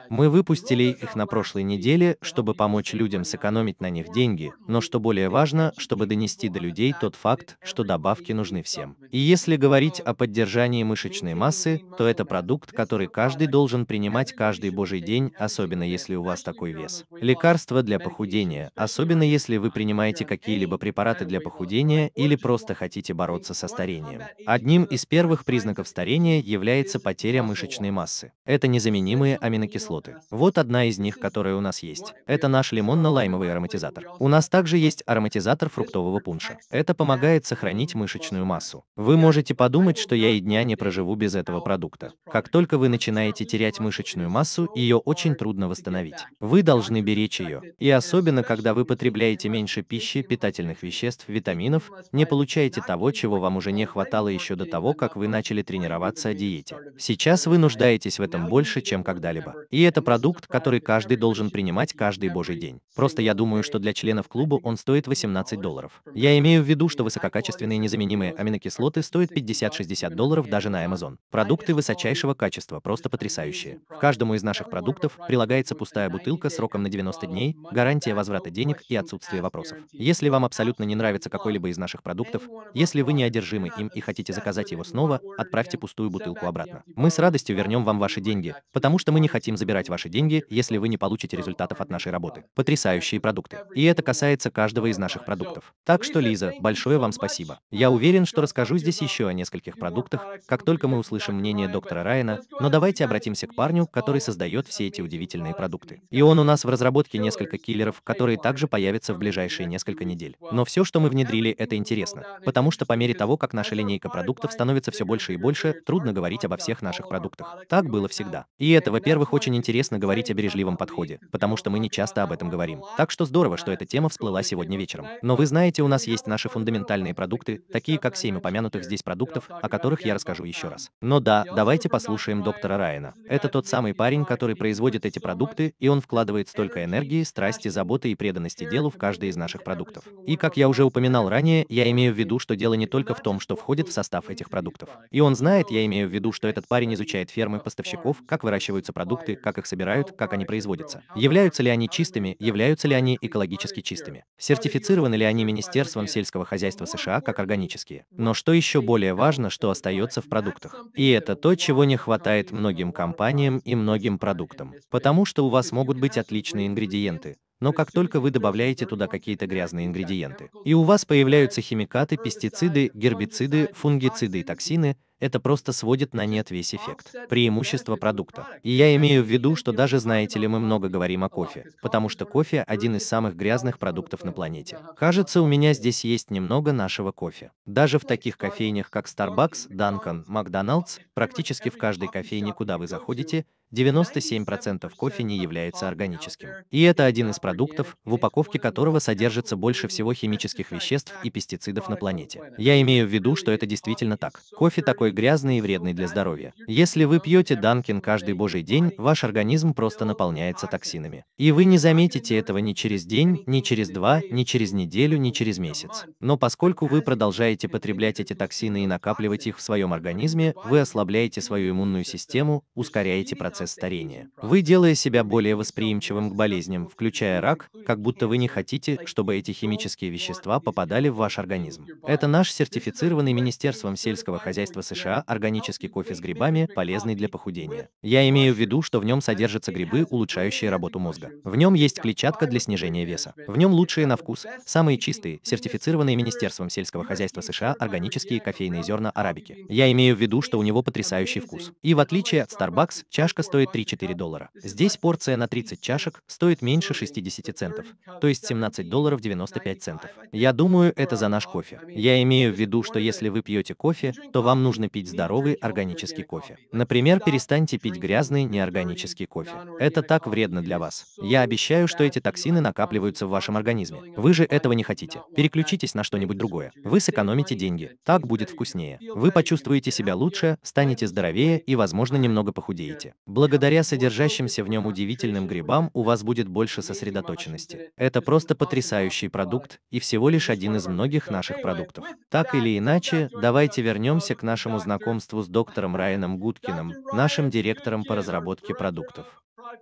Мы выпустили их на прошлой неделе, чтобы помочь людям сэкономить на них деньги, но что более важно, чтобы донести до людей тот факт, что добавки нужны всем. И если говорить о поддержании мышечной массы, то это продукт, который каждый должен принимать каждый божий день, особенно если у вас такой вес. Лекарства для похудения, особенно если вы принимаете какие-либо препараты для похудения или просто просто хотите бороться со старением. Одним из первых признаков старения является потеря мышечной массы. Это незаменимые аминокислоты. Вот одна из них, которая у нас есть. Это наш лимонно-лаймовый ароматизатор. У нас также есть ароматизатор фруктового пунша. Это помогает сохранить мышечную массу. Вы можете подумать, что я и дня не проживу без этого продукта. Как только вы начинаете терять мышечную массу, ее очень трудно восстановить. Вы должны беречь ее. И особенно, когда вы потребляете меньше пищи, питательных веществ, витаминов, не получаете получаете того, чего вам уже не хватало еще до того, как вы начали тренироваться о диете. Сейчас вы нуждаетесь в этом больше, чем когда-либо. И это продукт, который каждый должен принимать каждый божий день. Просто я думаю, что для членов клуба он стоит 18 долларов. Я имею в виду, что высококачественные незаменимые аминокислоты стоят 50-60 долларов даже на Amazon. Продукты высочайшего качества, просто потрясающие. К каждому из наших продуктов прилагается пустая бутылка сроком на 90 дней, гарантия возврата денег и отсутствие вопросов. Если вам абсолютно не нравится какой-либо из наших продуктов, продуктов. Если вы не одержимы им и хотите заказать его снова, отправьте пустую бутылку обратно. Мы с радостью вернем вам ваши деньги, потому что мы не хотим забирать ваши деньги, если вы не получите результатов от нашей работы. Потрясающие продукты. И это касается каждого из наших продуктов. Так что, Лиза, большое вам спасибо. Я уверен, что расскажу здесь еще о нескольких продуктах, как только мы услышим мнение доктора Райана, но давайте обратимся к парню, который создает все эти удивительные продукты. И он у нас в разработке несколько киллеров, которые также появятся в ближайшие несколько недель. Но все, что мы внедрили, это интересно. Потому что по мере того, как наша линейка продуктов становится все больше и больше, трудно говорить обо всех наших продуктах. Так было всегда. И это, во-первых, очень интересно говорить о бережливом подходе, потому что мы не часто об этом говорим. Так что здорово, что эта тема всплыла сегодня вечером. Но вы знаете, у нас есть наши фундаментальные продукты, такие как семь упомянутых здесь продуктов, о которых я расскажу еще раз. Но да, давайте послушаем доктора Райана. Это тот самый парень, который производит эти продукты, и он вкладывает столько энергии, страсти, заботы и преданности делу в каждый из наших продуктов. И как я уже упоминал ранее, я имею в виду, что дело не только в том, что входит в состав этих продуктов. И он знает, я имею в виду, что этот парень изучает фермы поставщиков, как выращиваются продукты, как их собирают, как они производятся. Являются ли они чистыми, являются ли они экологически чистыми. Сертифицированы ли они Министерством сельского хозяйства США как органические. Но что еще более важно, что остается в продуктах. И это то, чего не хватает многим компаниям и многим продуктам. Потому что у вас могут быть отличные ингредиенты, но как только вы добавляете туда какие-то грязные ингредиенты, и у вас появляются химикаты, пестициды, гербициды, фунгициды и токсины, это просто сводит на нет весь эффект. Преимущество продукта. И я имею в виду, что даже знаете ли мы много говорим о кофе, потому что кофе один из самых грязных продуктов на планете. Кажется, у меня здесь есть немного нашего кофе. Даже в таких кофейнях, как Starbucks, Dunkin', McDonald's, практически в каждой кофейне, куда вы заходите, 97% кофе не является органическим. И это один из продуктов, в упаковке которого содержится больше всего химических веществ и пестицидов на планете. Я имею в виду, что это действительно так. Кофе такой грязный и вредный для здоровья. Если вы пьете Данкин каждый божий день, ваш организм просто наполняется токсинами. И вы не заметите этого ни через день, ни через два, ни через неделю, ни через месяц. Но поскольку вы продолжаете потреблять эти токсины и накапливать их в своем организме, вы ослабляете свою иммунную систему, ускоряете процесс процесс старения. Вы, делая себя более восприимчивым к болезням, включая рак, как будто вы не хотите, чтобы эти химические вещества попадали в ваш организм. Это наш сертифицированный Министерством сельского хозяйства США органический кофе с грибами, полезный для похудения. Я имею в виду, что в нем содержатся грибы, улучшающие работу мозга. В нем есть клетчатка для снижения веса. В нем лучшие на вкус, самые чистые, сертифицированные Министерством сельского хозяйства США органические кофейные зерна арабики. Я имею в виду, что у него потрясающий вкус. И в отличие от Starbucks, чашка стоит 3-4 доллара. Здесь порция на 30 чашек стоит меньше 60 центов, то есть 17 долларов 95 центов. Я думаю, это за наш кофе. Я имею в виду, что если вы пьете кофе, то вам нужно пить здоровый органический кофе. Например, перестаньте пить грязный неорганический кофе. Это так вредно для вас. Я обещаю, что эти токсины накапливаются в вашем организме. Вы же этого не хотите. Переключитесь на что-нибудь другое. Вы сэкономите деньги. Так будет вкуснее. Вы почувствуете себя лучше, станете здоровее и, возможно, немного похудеете. Благодаря содержащимся в нем удивительным грибам у вас будет больше сосредоточенности. Это просто потрясающий продукт и всего лишь один из многих наших продуктов. Так или иначе, давайте вернемся к нашему знакомству с доктором Райаном Гудкиным, нашим директором по разработке продуктов.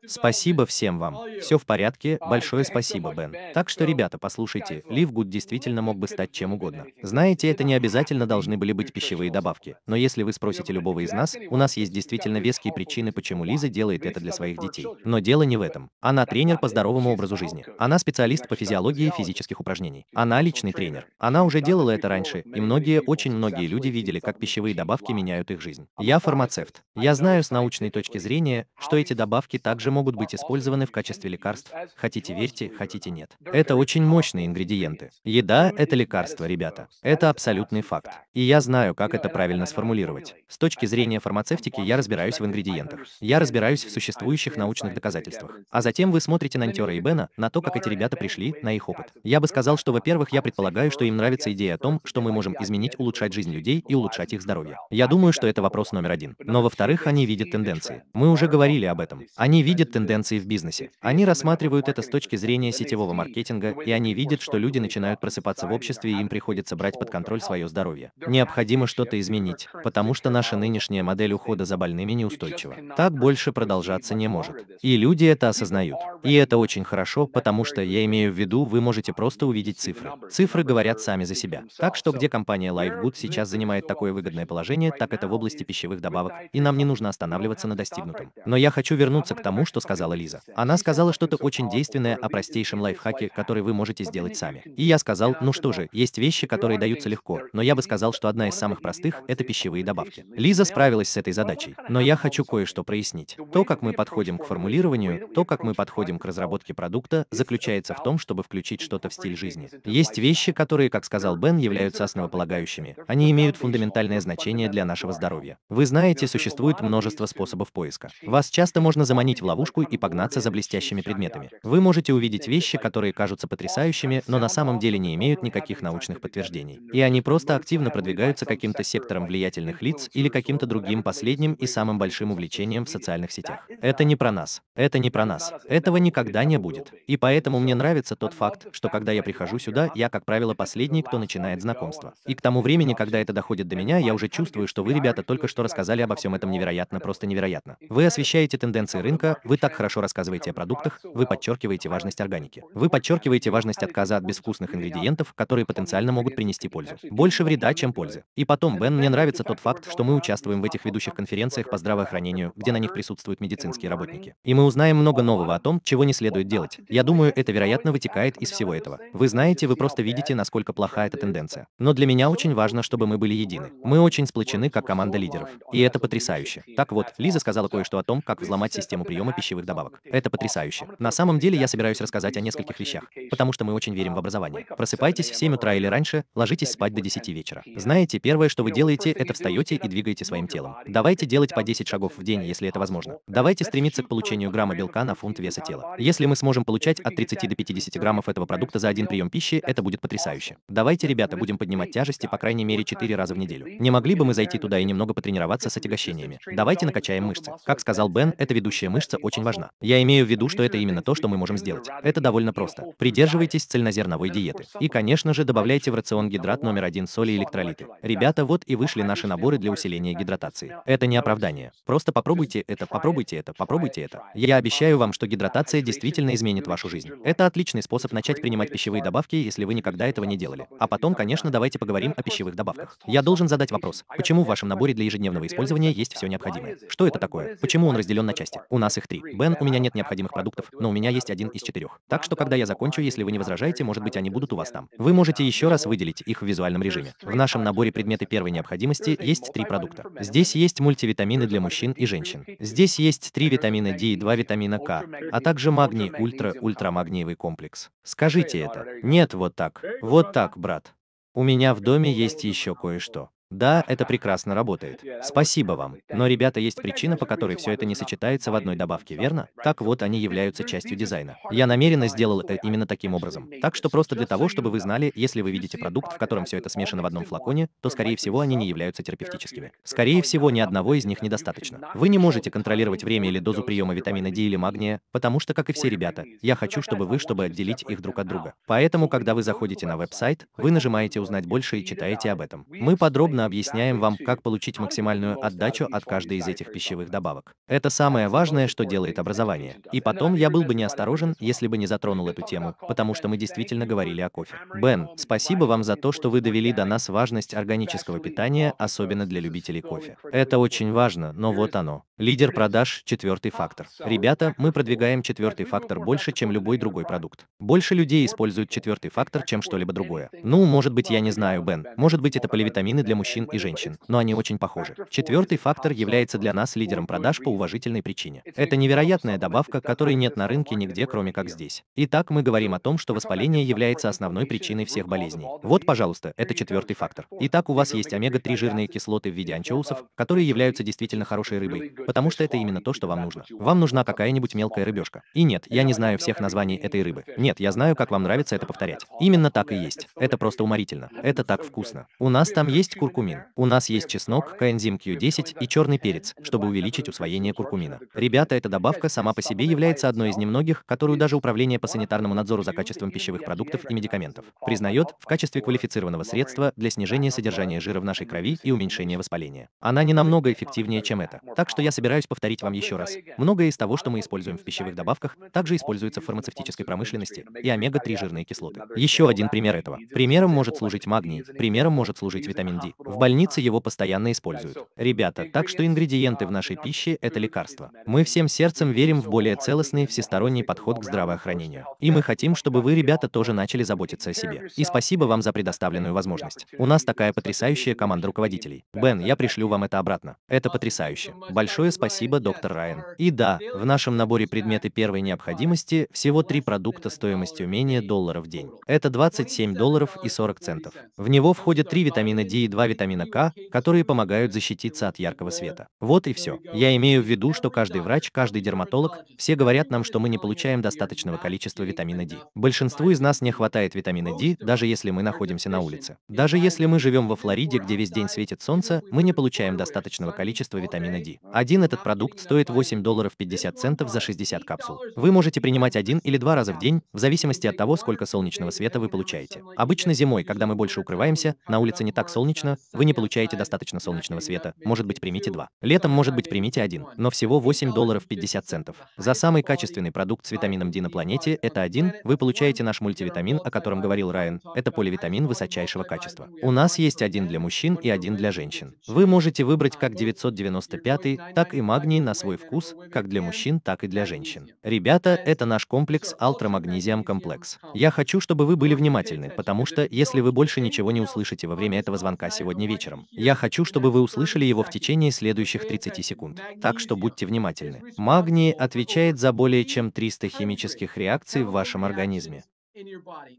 Спасибо всем вам. Все в порядке, большое спасибо, Бен. Так что, ребята, послушайте, Лив Гуд действительно мог бы стать чем угодно. Знаете, это не обязательно должны были быть пищевые добавки, но если вы спросите любого из нас, у нас есть действительно веские причины, почему Лиза делает это для своих детей. Но дело не в этом. Она тренер по здоровому образу жизни. Она специалист по физиологии и физических упражнений. Она личный тренер. Она уже делала это раньше, и многие, очень многие люди видели, как пищевые добавки меняют их жизнь. Я фармацевт. Я знаю с научной точки зрения, что эти добавки также могут быть использованы в качестве лекарств. Хотите верьте, хотите нет. Это очень мощные ингредиенты. Еда – это лекарство, ребята. Это абсолютный факт. И я знаю, как это правильно сформулировать. С точки зрения фармацевтики я разбираюсь в ингредиентах. Я разбираюсь в существующих научных доказательствах. А затем вы смотрите на Нтера и Бена, на то, как эти ребята пришли, на их опыт. Я бы сказал, что, во-первых, я предполагаю, что им нравится идея о том, что мы можем изменить, улучшать жизнь людей и улучшать их здоровье. Я думаю, что это вопрос номер один. Но, во-вторых, они видят тенденции. Мы уже говорили об этом. Они они видят тенденции в бизнесе. Они рассматривают это с точки зрения сетевого маркетинга, и они видят, что люди начинают просыпаться в обществе, и им приходится брать под контроль свое здоровье. Необходимо что-то изменить, потому что наша нынешняя модель ухода за больными неустойчива. Так больше продолжаться не может. И люди это осознают. И это очень хорошо, потому что я имею в виду, вы можете просто увидеть цифры. Цифры говорят сами за себя. Так что где компания LifeGood сейчас занимает такое выгодное положение, так это в области пищевых добавок, и нам не нужно останавливаться на достигнутом. Но я хочу вернуться к тому, что сказала Лиза. Она сказала что-то очень действенное о простейшем лайфхаке, который вы можете сделать сами. И я сказал, ну что же, есть вещи, которые даются легко, но я бы сказал, что одна из самых простых – это пищевые добавки. Лиза справилась с этой задачей, но я хочу кое-что прояснить. То, как мы подходим к формулированию, то, как мы подходим к разработке продукта, заключается в том, чтобы включить что-то в стиль жизни. Есть вещи, которые, как сказал Бен, являются основополагающими. Они имеют фундаментальное значение для нашего здоровья. Вы знаете, существует множество способов поиска. Вас часто можно заманить заманить в ловушку и погнаться за блестящими предметами. Вы можете увидеть вещи, которые кажутся потрясающими, но на самом деле не имеют никаких научных подтверждений. И они просто активно продвигаются каким-то сектором влиятельных лиц или каким-то другим последним и самым большим увлечением в социальных сетях. Это не про нас. Это не про нас. Этого никогда не будет. И поэтому мне нравится тот факт, что когда я прихожу сюда, я, как правило, последний, кто начинает знакомство. И к тому времени, когда это доходит до меня, я уже чувствую, что вы, ребята, только что рассказали обо всем этом невероятно, просто невероятно. Вы освещаете тенденции рынка, рынка, вы так хорошо рассказываете о продуктах, вы подчеркиваете важность органики. Вы подчеркиваете важность отказа от безвкусных ингредиентов, которые потенциально могут принести пользу. Больше вреда, чем пользы. И потом, Бен, мне нравится тот факт, что мы участвуем в этих ведущих конференциях по здравоохранению, где на них присутствуют медицинские работники. И мы узнаем много нового о том, чего не следует делать. Я думаю, это, вероятно, вытекает из всего этого. Вы знаете, вы просто видите, насколько плоха эта тенденция. Но для меня очень важно, чтобы мы были едины. Мы очень сплочены как команда лидеров. И это потрясающе. Так вот, Лиза сказала кое-что о том, как взломать систему приема пищевых добавок. А, это потрясающе. А, на самом деле я собираюсь рассказать о нескольких вещах, потому что мы очень верим в а, образование. Просыпайтесь в 7 утра или раньше, ложитесь спать до 10 вечера. Знаете, первое, что вы делаете, это встаете и двигаете своим телом. Давайте делать по 10 шагов в день, если это возможно. Давайте стремиться к получению грамма белка на фунт веса тела. Если мы сможем получать от 30 до 50 граммов этого продукта за один прием пищи, это будет потрясающе. Давайте, ребята, будем поднимать тяжести по крайней мере 4 раза в неделю. Не могли бы мы зайти туда и немного потренироваться с отягощениями? Давайте накачаем мышцы. Как сказал Бен, это ведущая мышца очень важна. Я имею в виду, что это именно то, что мы можем сделать. Это довольно просто. Придерживайтесь цельнозерновой диеты. И, конечно же, добавляйте в рацион гидрат номер один соли и электролиты. Ребята, вот и вышли наши наборы для усиления гидратации. Это не оправдание. Просто попробуйте это, попробуйте это, попробуйте это. Я обещаю вам, что гидратация действительно изменит вашу жизнь. Это отличный способ начать принимать пищевые добавки, если вы никогда этого не делали. А потом, конечно, давайте поговорим о пищевых добавках. Я должен задать вопрос. Почему в вашем наборе для ежедневного использования есть все необходимое? Что это такое? Почему он разделен на части? У нас нас их три. Бен, у меня нет необходимых продуктов, но у меня есть один из четырех. Так что, когда я закончу, если вы не возражаете, может быть, они будут у вас там. Вы можете еще раз выделить их в визуальном режиме. В нашем наборе предметы первой необходимости есть три продукта. Здесь есть мультивитамины для мужчин и женщин. Здесь есть три витамина D и два витамина К, а также магний ультра-ультрамагниевый комплекс. Скажите это. Нет, вот так. Вот так, брат. У меня в доме есть еще кое-что. Да, это прекрасно работает. Спасибо вам. Но, ребята, есть причина, по которой все это не сочетается в одной добавке, верно? Так вот, они являются частью дизайна. Я намеренно сделал это именно таким образом. Так что просто для того, чтобы вы знали, если вы видите продукт, в котором все это смешано в одном флаконе, то, скорее всего, они не являются терапевтическими. Скорее всего, ни одного из них недостаточно. Вы не можете контролировать время или дозу приема витамина D или магния, потому что, как и все ребята, я хочу, чтобы вы, чтобы отделить их друг от друга. Поэтому, когда вы заходите на веб-сайт, вы нажимаете «Узнать больше» и читаете об этом. Мы подробно объясняем вам, как получить максимальную отдачу от каждой из этих пищевых добавок. Это самое важное, что делает образование. И потом я был бы неосторожен, если бы не затронул эту тему, потому что мы действительно говорили о кофе. Бен, спасибо вам за то, что вы довели до нас важность органического питания, особенно для любителей кофе. Это очень важно, но вот оно. Лидер продаж – четвертый фактор. Ребята, мы продвигаем четвертый фактор больше, чем любой другой продукт. Больше людей используют четвертый фактор, чем что-либо другое. Ну, может быть, я не знаю, Бен. Может быть, это поливитамины для мужчин мужчин и женщин, но они очень похожи. Четвертый фактор является для нас лидером продаж по уважительной причине. Это невероятная добавка, которой нет на рынке нигде, кроме как здесь. Итак, мы говорим о том, что воспаление является основной причиной всех болезней. Вот, пожалуйста, это четвертый фактор. Итак, у вас есть омега-3 жирные кислоты в виде анчоусов, которые являются действительно хорошей рыбой, потому что это именно то, что вам нужно. Вам нужна какая-нибудь мелкая рыбешка. И нет, я не знаю всех названий этой рыбы. Нет, я знаю, как вам нравится это повторять. Именно так и есть. Это просто уморительно. Это так вкусно. У нас там есть куркума куркумин. У нас есть чеснок, коэнзим Q10 и черный перец, чтобы увеличить усвоение куркумина. Ребята, эта добавка сама по себе является одной из немногих, которую даже Управление по санитарному надзору за качеством пищевых продуктов и медикаментов признает в качестве квалифицированного средства для снижения содержания жира в нашей крови и уменьшения воспаления. Она не намного эффективнее, чем это. Так что я собираюсь повторить вам еще раз. Многое из того, что мы используем в пищевых добавках, также используется в фармацевтической промышленности и омега-3 жирные кислоты. Еще один пример этого. Примером может служить магний, примером может служить витамин D. В больнице его постоянно используют. Ребята, так что ингредиенты в нашей пище – это лекарства. Мы всем сердцем верим в более целостный, всесторонний подход к здравоохранению. И мы хотим, чтобы вы, ребята, тоже начали заботиться о себе. И спасибо вам за предоставленную возможность. У нас такая потрясающая команда руководителей. Бен, я пришлю вам это обратно. Это потрясающе. Большое спасибо, доктор Райан. И да, в нашем наборе предметы первой необходимости всего три продукта стоимостью менее доллара в день. Это 27 долларов и 40 центов. В него входят три витамина D и два витамина витамина К, которые помогают защититься от яркого света. Вот и все. Я имею в виду, что каждый врач, каждый дерматолог, все говорят нам, что мы не получаем достаточного количества витамина D. Большинству из нас не хватает витамина D, даже если мы находимся на улице. Даже если мы живем во Флориде, где весь день светит солнце, мы не получаем достаточного количества витамина D. Один этот продукт стоит 8 долларов 50 центов за 60 капсул. Вы можете принимать один или два раза в день, в зависимости от того, сколько солнечного света вы получаете. Обычно зимой, когда мы больше укрываемся, на улице не так солнечно, вы не получаете достаточно солнечного света. Может быть, примите два. Летом, может быть, примите один. Но всего 8 долларов 50 центов. За самый качественный продукт с витамином D на планете, это один, вы получаете наш мультивитамин, о котором говорил Райан. Это поливитамин высочайшего качества. У нас есть один для мужчин и один для женщин. Вы можете выбрать как 995, так и магний на свой вкус, как для мужчин, так и для женщин. Ребята, это наш комплекс Ultramagnesium Complex. Я хочу, чтобы вы были внимательны, потому что, если вы больше ничего не услышите во время этого звонка сегодня, сегодня вечером. Я хочу, чтобы вы услышали его в течение следующих 30 секунд, так что будьте внимательны. Магний отвечает за более чем 300 химических реакций в вашем организме.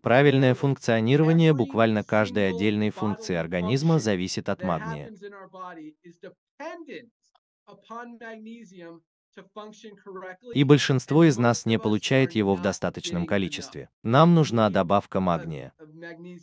Правильное функционирование буквально каждой отдельной функции организма зависит от магния. И большинство из нас не получает его в достаточном количестве. Нам нужна добавка магния.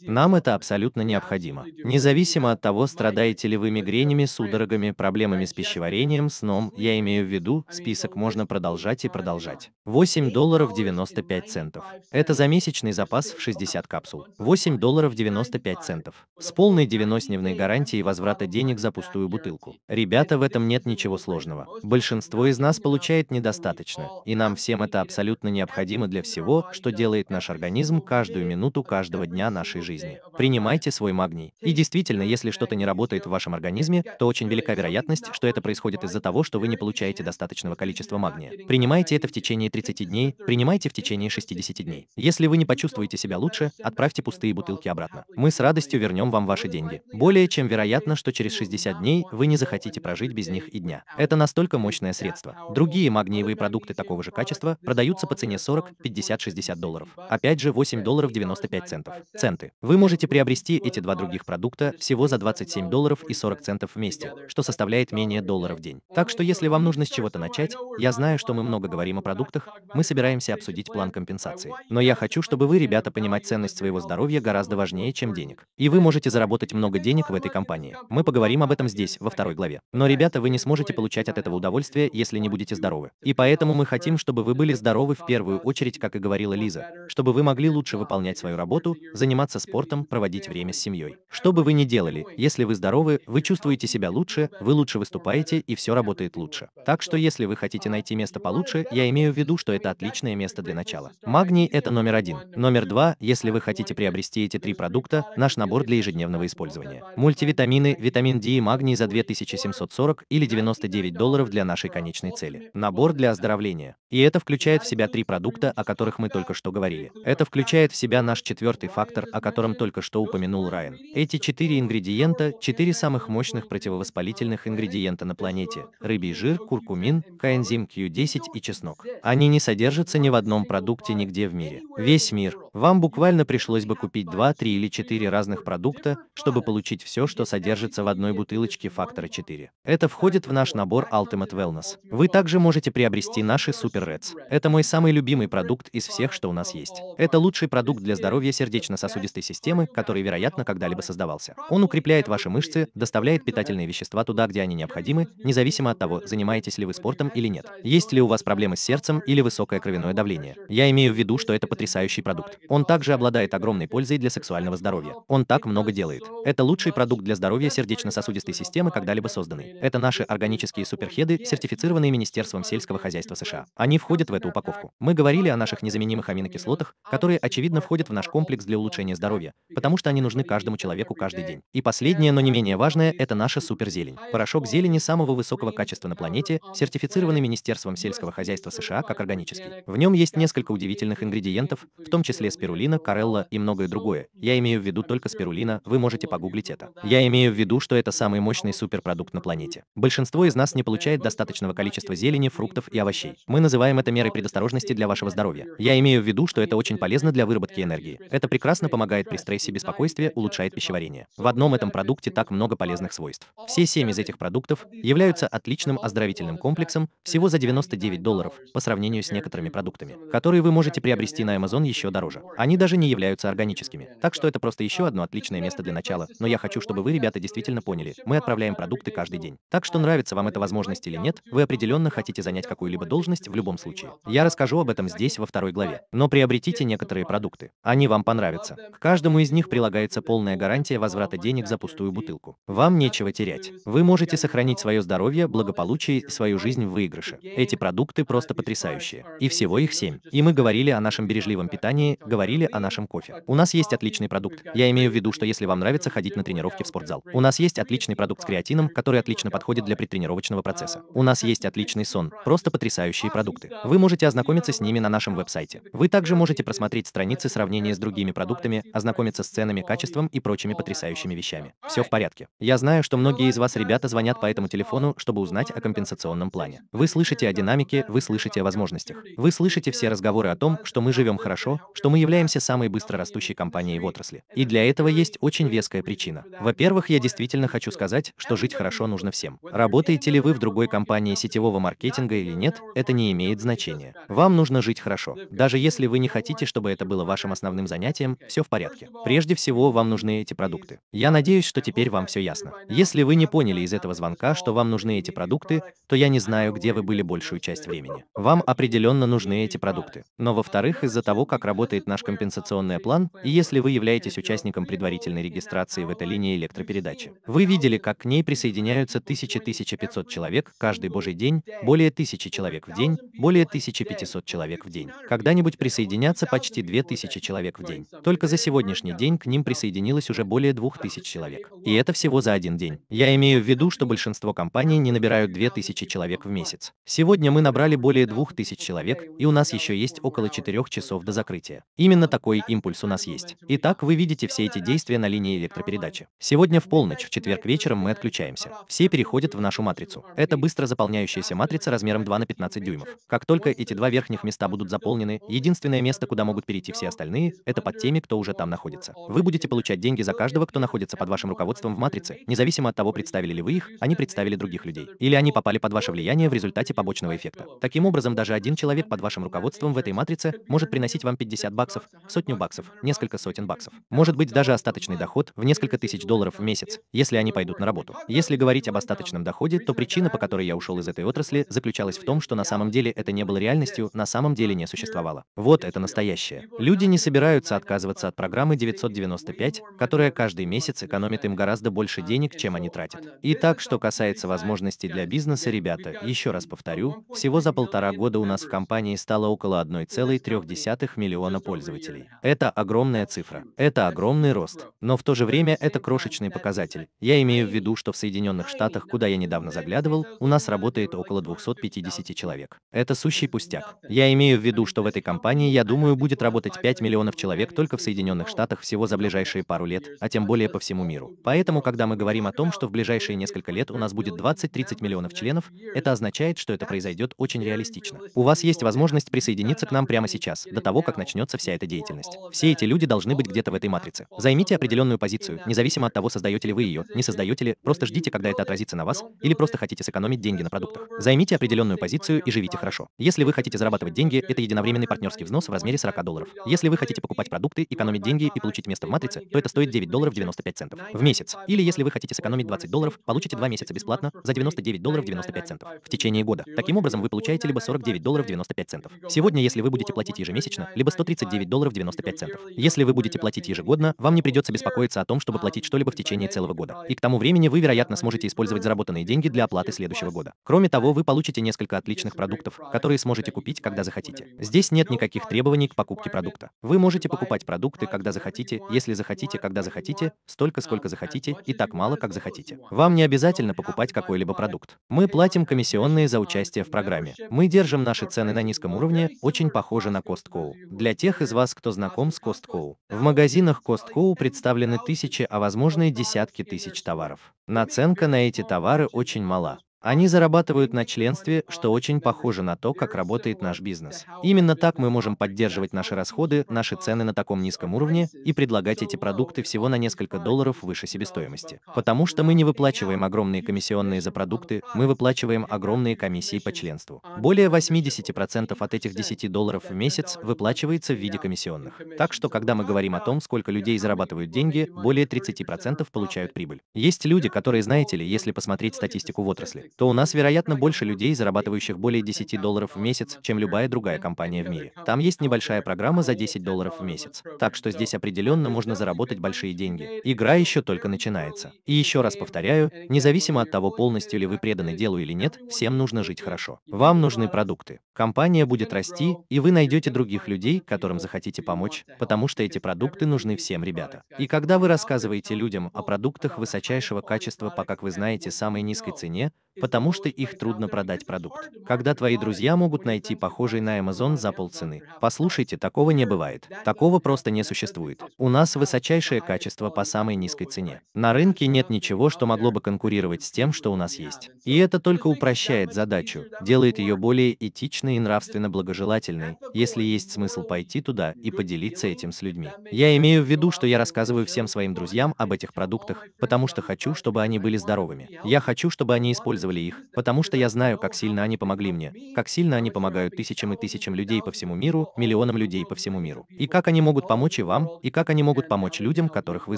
Нам это абсолютно необходимо. Независимо от того, страдаете ли вы мигренями, судорогами, проблемами с пищеварением, сном, я имею в виду, список можно продолжать и продолжать. 8 долларов 95 центов. Это за месячный запас в 60 капсул. 8 долларов 95 центов. С полной 90-дневной гарантией возврата денег за пустую бутылку. Ребята, в этом нет ничего сложного. Большинство из нас получает недостаточно, и нам всем это абсолютно необходимо для всего, что делает наш организм каждую минуту каждого дня нашей жизни. Принимайте свой магний. И действительно, если что-то не работает в вашем организме, то очень велика вероятность, что это происходит из-за того, что вы не получаете достаточного количества магния. Принимайте это в течение 30 дней, принимайте в течение 60 дней. Если вы не почувствуете себя лучше, отправьте пустые бутылки обратно. Мы с радостью вернем вам ваши деньги. Более чем вероятно, что через 60 дней вы не захотите прожить без них и дня. Это настолько мощное средство. Другие магниевые продукты такого же качества продаются по цене 40, 50, 60 долларов. Опять же 8 долларов 95 центов. Центы. Вы можете приобрести эти два других продукта всего за 27 долларов и 40 центов вместе, что составляет менее доллара в день. Так что если вам нужно с чего-то начать, я знаю, что мы много говорим о продуктах, мы собираемся обсудить план компенсации. Но я хочу, чтобы вы, ребята, понимать ценность своего здоровья гораздо важнее, чем денег. И вы можете заработать много денег в этой компании. Мы поговорим об этом здесь, во второй главе. Но, ребята, вы не сможете получать от этого удовольствие, если не будете здоровы. И поэтому мы хотим, чтобы вы были здоровы в первую очередь, как и говорила Лиза, чтобы вы могли лучше выполнять свою работу, заниматься спортом, проводить время с семьей. Что бы вы ни делали, если вы здоровы, вы чувствуете себя лучше, вы лучше выступаете и все работает лучше. Так что если вы хотите найти место получше, я имею в виду, что это отличное место для начала. Магний – это номер один. Номер два, если вы хотите приобрести эти три продукта, наш набор для ежедневного использования. Мультивитамины, витамин D и магний за 2740 или 99 долларов для нашей конечной цели цели. Набор для оздоровления. И это включает в себя три продукта, о которых мы только что говорили. Это включает в себя наш четвертый фактор, о котором только что упомянул Райан. Эти четыре ингредиента – четыре самых мощных противовоспалительных ингредиента на планете – рыбий жир, куркумин, коэнзим Q10 и чеснок. Они не содержатся ни в одном продукте а нигде в мире. Весь мир. Вам буквально пришлось бы купить 2, 3 или 4 разных продукта, чтобы получить все, что содержится в одной бутылочке фактора 4. Это входит в наш набор Ultimate Wellness. Вы также можете приобрести наши Супер Reds. Это мой самый любимый продукт из всех, что у нас есть. Это лучший продукт для здоровья сердечно-сосудистой системы, который, вероятно, когда-либо создавался. Он укрепляет ваши мышцы, доставляет питательные вещества туда, где они необходимы, независимо от того, занимаетесь ли вы спортом или нет. Есть ли у вас проблемы с сердцем или высокое кровяное давление. Я имею в виду, что это потрясающий продукт. Он также обладает огромной пользой для сексуального здоровья. Он так много делает. Это лучший продукт для здоровья сердечно-сосудистой системы, когда-либо созданный. Это наши органические суперхеды, сертифицированные мини. Министерством сельского хозяйства США. Они входят в эту упаковку. Мы говорили о наших незаменимых аминокислотах, которые, очевидно, входят в наш комплекс для улучшения здоровья, потому что они нужны каждому человеку каждый день. И последнее, но не менее важное, это наша суперзелень. Порошок зелени самого высокого качества на планете, сертифицированный Министерством сельского хозяйства США как органический. В нем есть несколько удивительных ингредиентов, в том числе спирулина, карелла и многое другое. Я имею в виду только спирулина, вы можете погуглить это. Я имею в виду, что это самый мощный суперпродукт на планете. Большинство из нас не получает достаточного количества и зелени, фруктов и овощей. Мы называем это мерой предосторожности для вашего здоровья. Я имею в виду, что это очень полезно для выработки энергии. Это прекрасно помогает при стрессе, беспокойстве, улучшает пищеварение. В одном этом продукте так много полезных свойств. Все семь из этих продуктов являются отличным оздоровительным комплексом всего за 99 долларов по сравнению с некоторыми продуктами, которые вы можете приобрести на Amazon еще дороже. Они даже не являются органическими. Так что это просто еще одно отличное место для начала. Но я хочу, чтобы вы, ребята, действительно поняли, мы отправляем продукты каждый день. Так что нравится вам эта возможность или нет, вы определенно непременно хотите занять какую-либо должность в любом случае. Я расскажу об этом здесь во второй главе. Но приобретите некоторые продукты. Они вам понравятся. К каждому из них прилагается полная гарантия возврата денег за пустую бутылку. Вам нечего терять. Вы можете сохранить свое здоровье, благополучие и свою жизнь в выигрыше. Эти продукты просто потрясающие. И всего их семь. И мы говорили о нашем бережливом питании, говорили о нашем кофе. У нас есть отличный продукт. Я имею в виду, что если вам нравится ходить на тренировки в спортзал, у нас есть отличный продукт с креатином, который отлично подходит для предтренировочного процесса. У нас есть отличный отличный сон, просто потрясающие продукты. Вы можете ознакомиться с ними на нашем веб-сайте. Вы также можете просмотреть страницы сравнения с другими продуктами, ознакомиться с ценами, качеством и прочими потрясающими вещами. Все в порядке. Я знаю, что многие из вас, ребята, звонят по этому телефону, чтобы узнать о компенсационном плане. Вы слышите о динамике, вы слышите о возможностях. Вы слышите все разговоры о том, что мы живем хорошо, что мы являемся самой быстро растущей компанией в отрасли. И для этого есть очень веская причина. Во-первых, я действительно хочу сказать, что жить хорошо нужно всем. Работаете ли вы в другой компании сетевого маркетинга или нет, это не имеет значения. Вам нужно жить хорошо. Даже если вы не хотите, чтобы это было вашим основным занятием, все в порядке. Прежде всего, вам нужны эти продукты. Я надеюсь, что теперь вам все ясно. Если вы не поняли из этого звонка, что вам нужны эти продукты, то я не знаю, где вы были большую часть времени. Вам определенно нужны эти продукты. Но во-вторых, из-за того, как работает наш компенсационный план, и если вы являетесь участником предварительной регистрации в этой линии электропередачи, вы видели, как к ней присоединяются тысяча пятьсот человек каждый божий день, более тысячи человек в день, более 1500 человек в день. Когда-нибудь присоединятся почти 2000 человек в день. Только за сегодняшний день к ним присоединилось уже более 2000 человек. И это всего за один день. Я имею в виду, что большинство компаний не набирают 2000 человек в месяц. Сегодня мы набрали более 2000 человек, и у нас еще есть около 4 часов до закрытия. Именно такой импульс у нас есть. Итак, вы видите все эти действия на линии электропередачи. Сегодня в полночь, в четверг вечером мы отключаемся. Все переходят в нашу матрицу. Это быстро заполняющаяся появившаяся матрица размером 2 на 15 дюймов. Как только эти два верхних места будут заполнены, единственное место, куда могут перейти все остальные, это под теми, кто уже там находится. Вы будете получать деньги за каждого, кто находится под вашим руководством в матрице, независимо от того, представили ли вы их, они а представили других людей. Или они попали под ваше влияние в результате побочного эффекта. Таким образом, даже один человек под вашим руководством в этой матрице может приносить вам 50 баксов, сотню баксов, несколько сотен баксов. Может быть, даже остаточный доход в несколько тысяч долларов в месяц, если они пойдут на работу. Если говорить об остаточном доходе, то причина, по которой я ушел из этой отрасли, отрасли заключалась в том, что на самом деле это не было реальностью, на самом деле не существовало. Вот это настоящее. Люди не собираются отказываться от программы 995, которая каждый месяц экономит им гораздо больше денег, чем они тратят. Итак, что касается возможностей для бизнеса, ребята, еще раз повторю, всего за полтора года у нас в компании стало около 1,3 миллиона пользователей. Это огромная цифра. Это огромный рост. Но в то же время это крошечный показатель. Я имею в виду, что в Соединенных Штатах, куда я недавно заглядывал, у нас работает около около 250 человек. Это сущий пустяк. Я имею в виду, что в этой компании, я думаю, будет работать 5 миллионов человек только в Соединенных Штатах всего за ближайшие пару лет, а тем более по всему миру. Поэтому, когда мы говорим о том, что в ближайшие несколько лет у нас будет 20-30 миллионов членов, это означает, что это произойдет очень реалистично. У вас есть возможность присоединиться к нам прямо сейчас, до того, как начнется вся эта деятельность. Все эти люди должны быть где-то в этой матрице. Займите определенную позицию, независимо от того, создаете ли вы ее, не создаете ли, просто ждите, когда это отразится на вас, или просто хотите сэкономить деньги на продуктах. Займите определенную позицию и живите хорошо. Если вы хотите зарабатывать деньги, это единовременный партнерский взнос в размере 40 долларов. Если вы хотите покупать продукты, экономить деньги и получить место в матрице, то это стоит 9 долларов 95 центов в месяц. Или если вы хотите сэкономить 20 долларов, получите 2 месяца бесплатно за 99 долларов 95 центов в течение года. Таким образом, вы получаете либо 49 долларов 95 центов. Сегодня, если вы будете платить ежемесячно, либо 139 долларов 95 центов. Если вы будете платить ежегодно, вам не придется беспокоиться о том, чтобы платить что-либо в течение целого года. И к тому времени вы, вероятно, сможете использовать заработанные деньги для оплаты следующего года. Кроме того, вы получите несколько отличных продуктов, которые сможете купить, когда захотите. Здесь нет никаких требований к покупке продукта. Вы можете покупать продукты, когда захотите, если захотите, когда захотите, столько, сколько захотите, и так мало, как захотите. Вам не обязательно покупать какой-либо продукт. Мы платим комиссионные за участие в программе. Мы держим наши цены на низком уровне, очень похоже на Costco. Для тех из вас, кто знаком с Costco. В магазинах Costco представлены тысячи, а возможно и десятки тысяч товаров. Наценка на эти товары очень мала. Они зарабатывают на членстве, что очень похоже на то, как работает наш бизнес. Именно так мы можем поддерживать наши расходы, наши цены на таком низком уровне и предлагать эти продукты всего на несколько долларов выше себестоимости. Потому что мы не выплачиваем огромные комиссионные за продукты, мы выплачиваем огромные комиссии по членству. Более 80% от этих 10 долларов в месяц выплачивается в виде комиссионных. Так что, когда мы говорим о том, сколько людей зарабатывают деньги, более 30% получают прибыль. Есть люди, которые, знаете ли, если посмотреть статистику в отрасли, то у нас, вероятно, больше людей, зарабатывающих более 10 долларов в месяц, чем любая другая компания в мире. Там есть небольшая программа за 10 долларов в месяц. Так что здесь определенно можно заработать большие деньги. Игра еще только начинается. И еще раз повторяю, независимо от того, полностью ли вы преданы делу или нет, всем нужно жить хорошо. Вам нужны продукты. Компания будет расти, и вы найдете других людей, которым захотите помочь, потому что эти продукты нужны всем, ребята. И когда вы рассказываете людям о продуктах высочайшего качества по, как вы знаете, самой низкой цене, потому что их трудно продать продукт. Когда твои друзья могут найти похожий на Amazon за полцены. Послушайте, такого не бывает. Такого просто не существует. У нас высочайшее качество по самой низкой цене. На рынке нет ничего, что могло бы конкурировать с тем, что у нас есть. И это только упрощает задачу, делает ее более этичной и нравственно благожелательной, если есть смысл пойти туда и поделиться этим с людьми. Я имею в виду, что я рассказываю всем своим друзьям об этих продуктах, потому что хочу, чтобы они были здоровыми. Я хочу, чтобы они использовали использовали их, потому что я знаю, как сильно они помогли мне, как сильно они помогают тысячам и тысячам людей по всему миру, миллионам людей по всему миру, и как они могут помочь и вам, и как они могут помочь людям, которых вы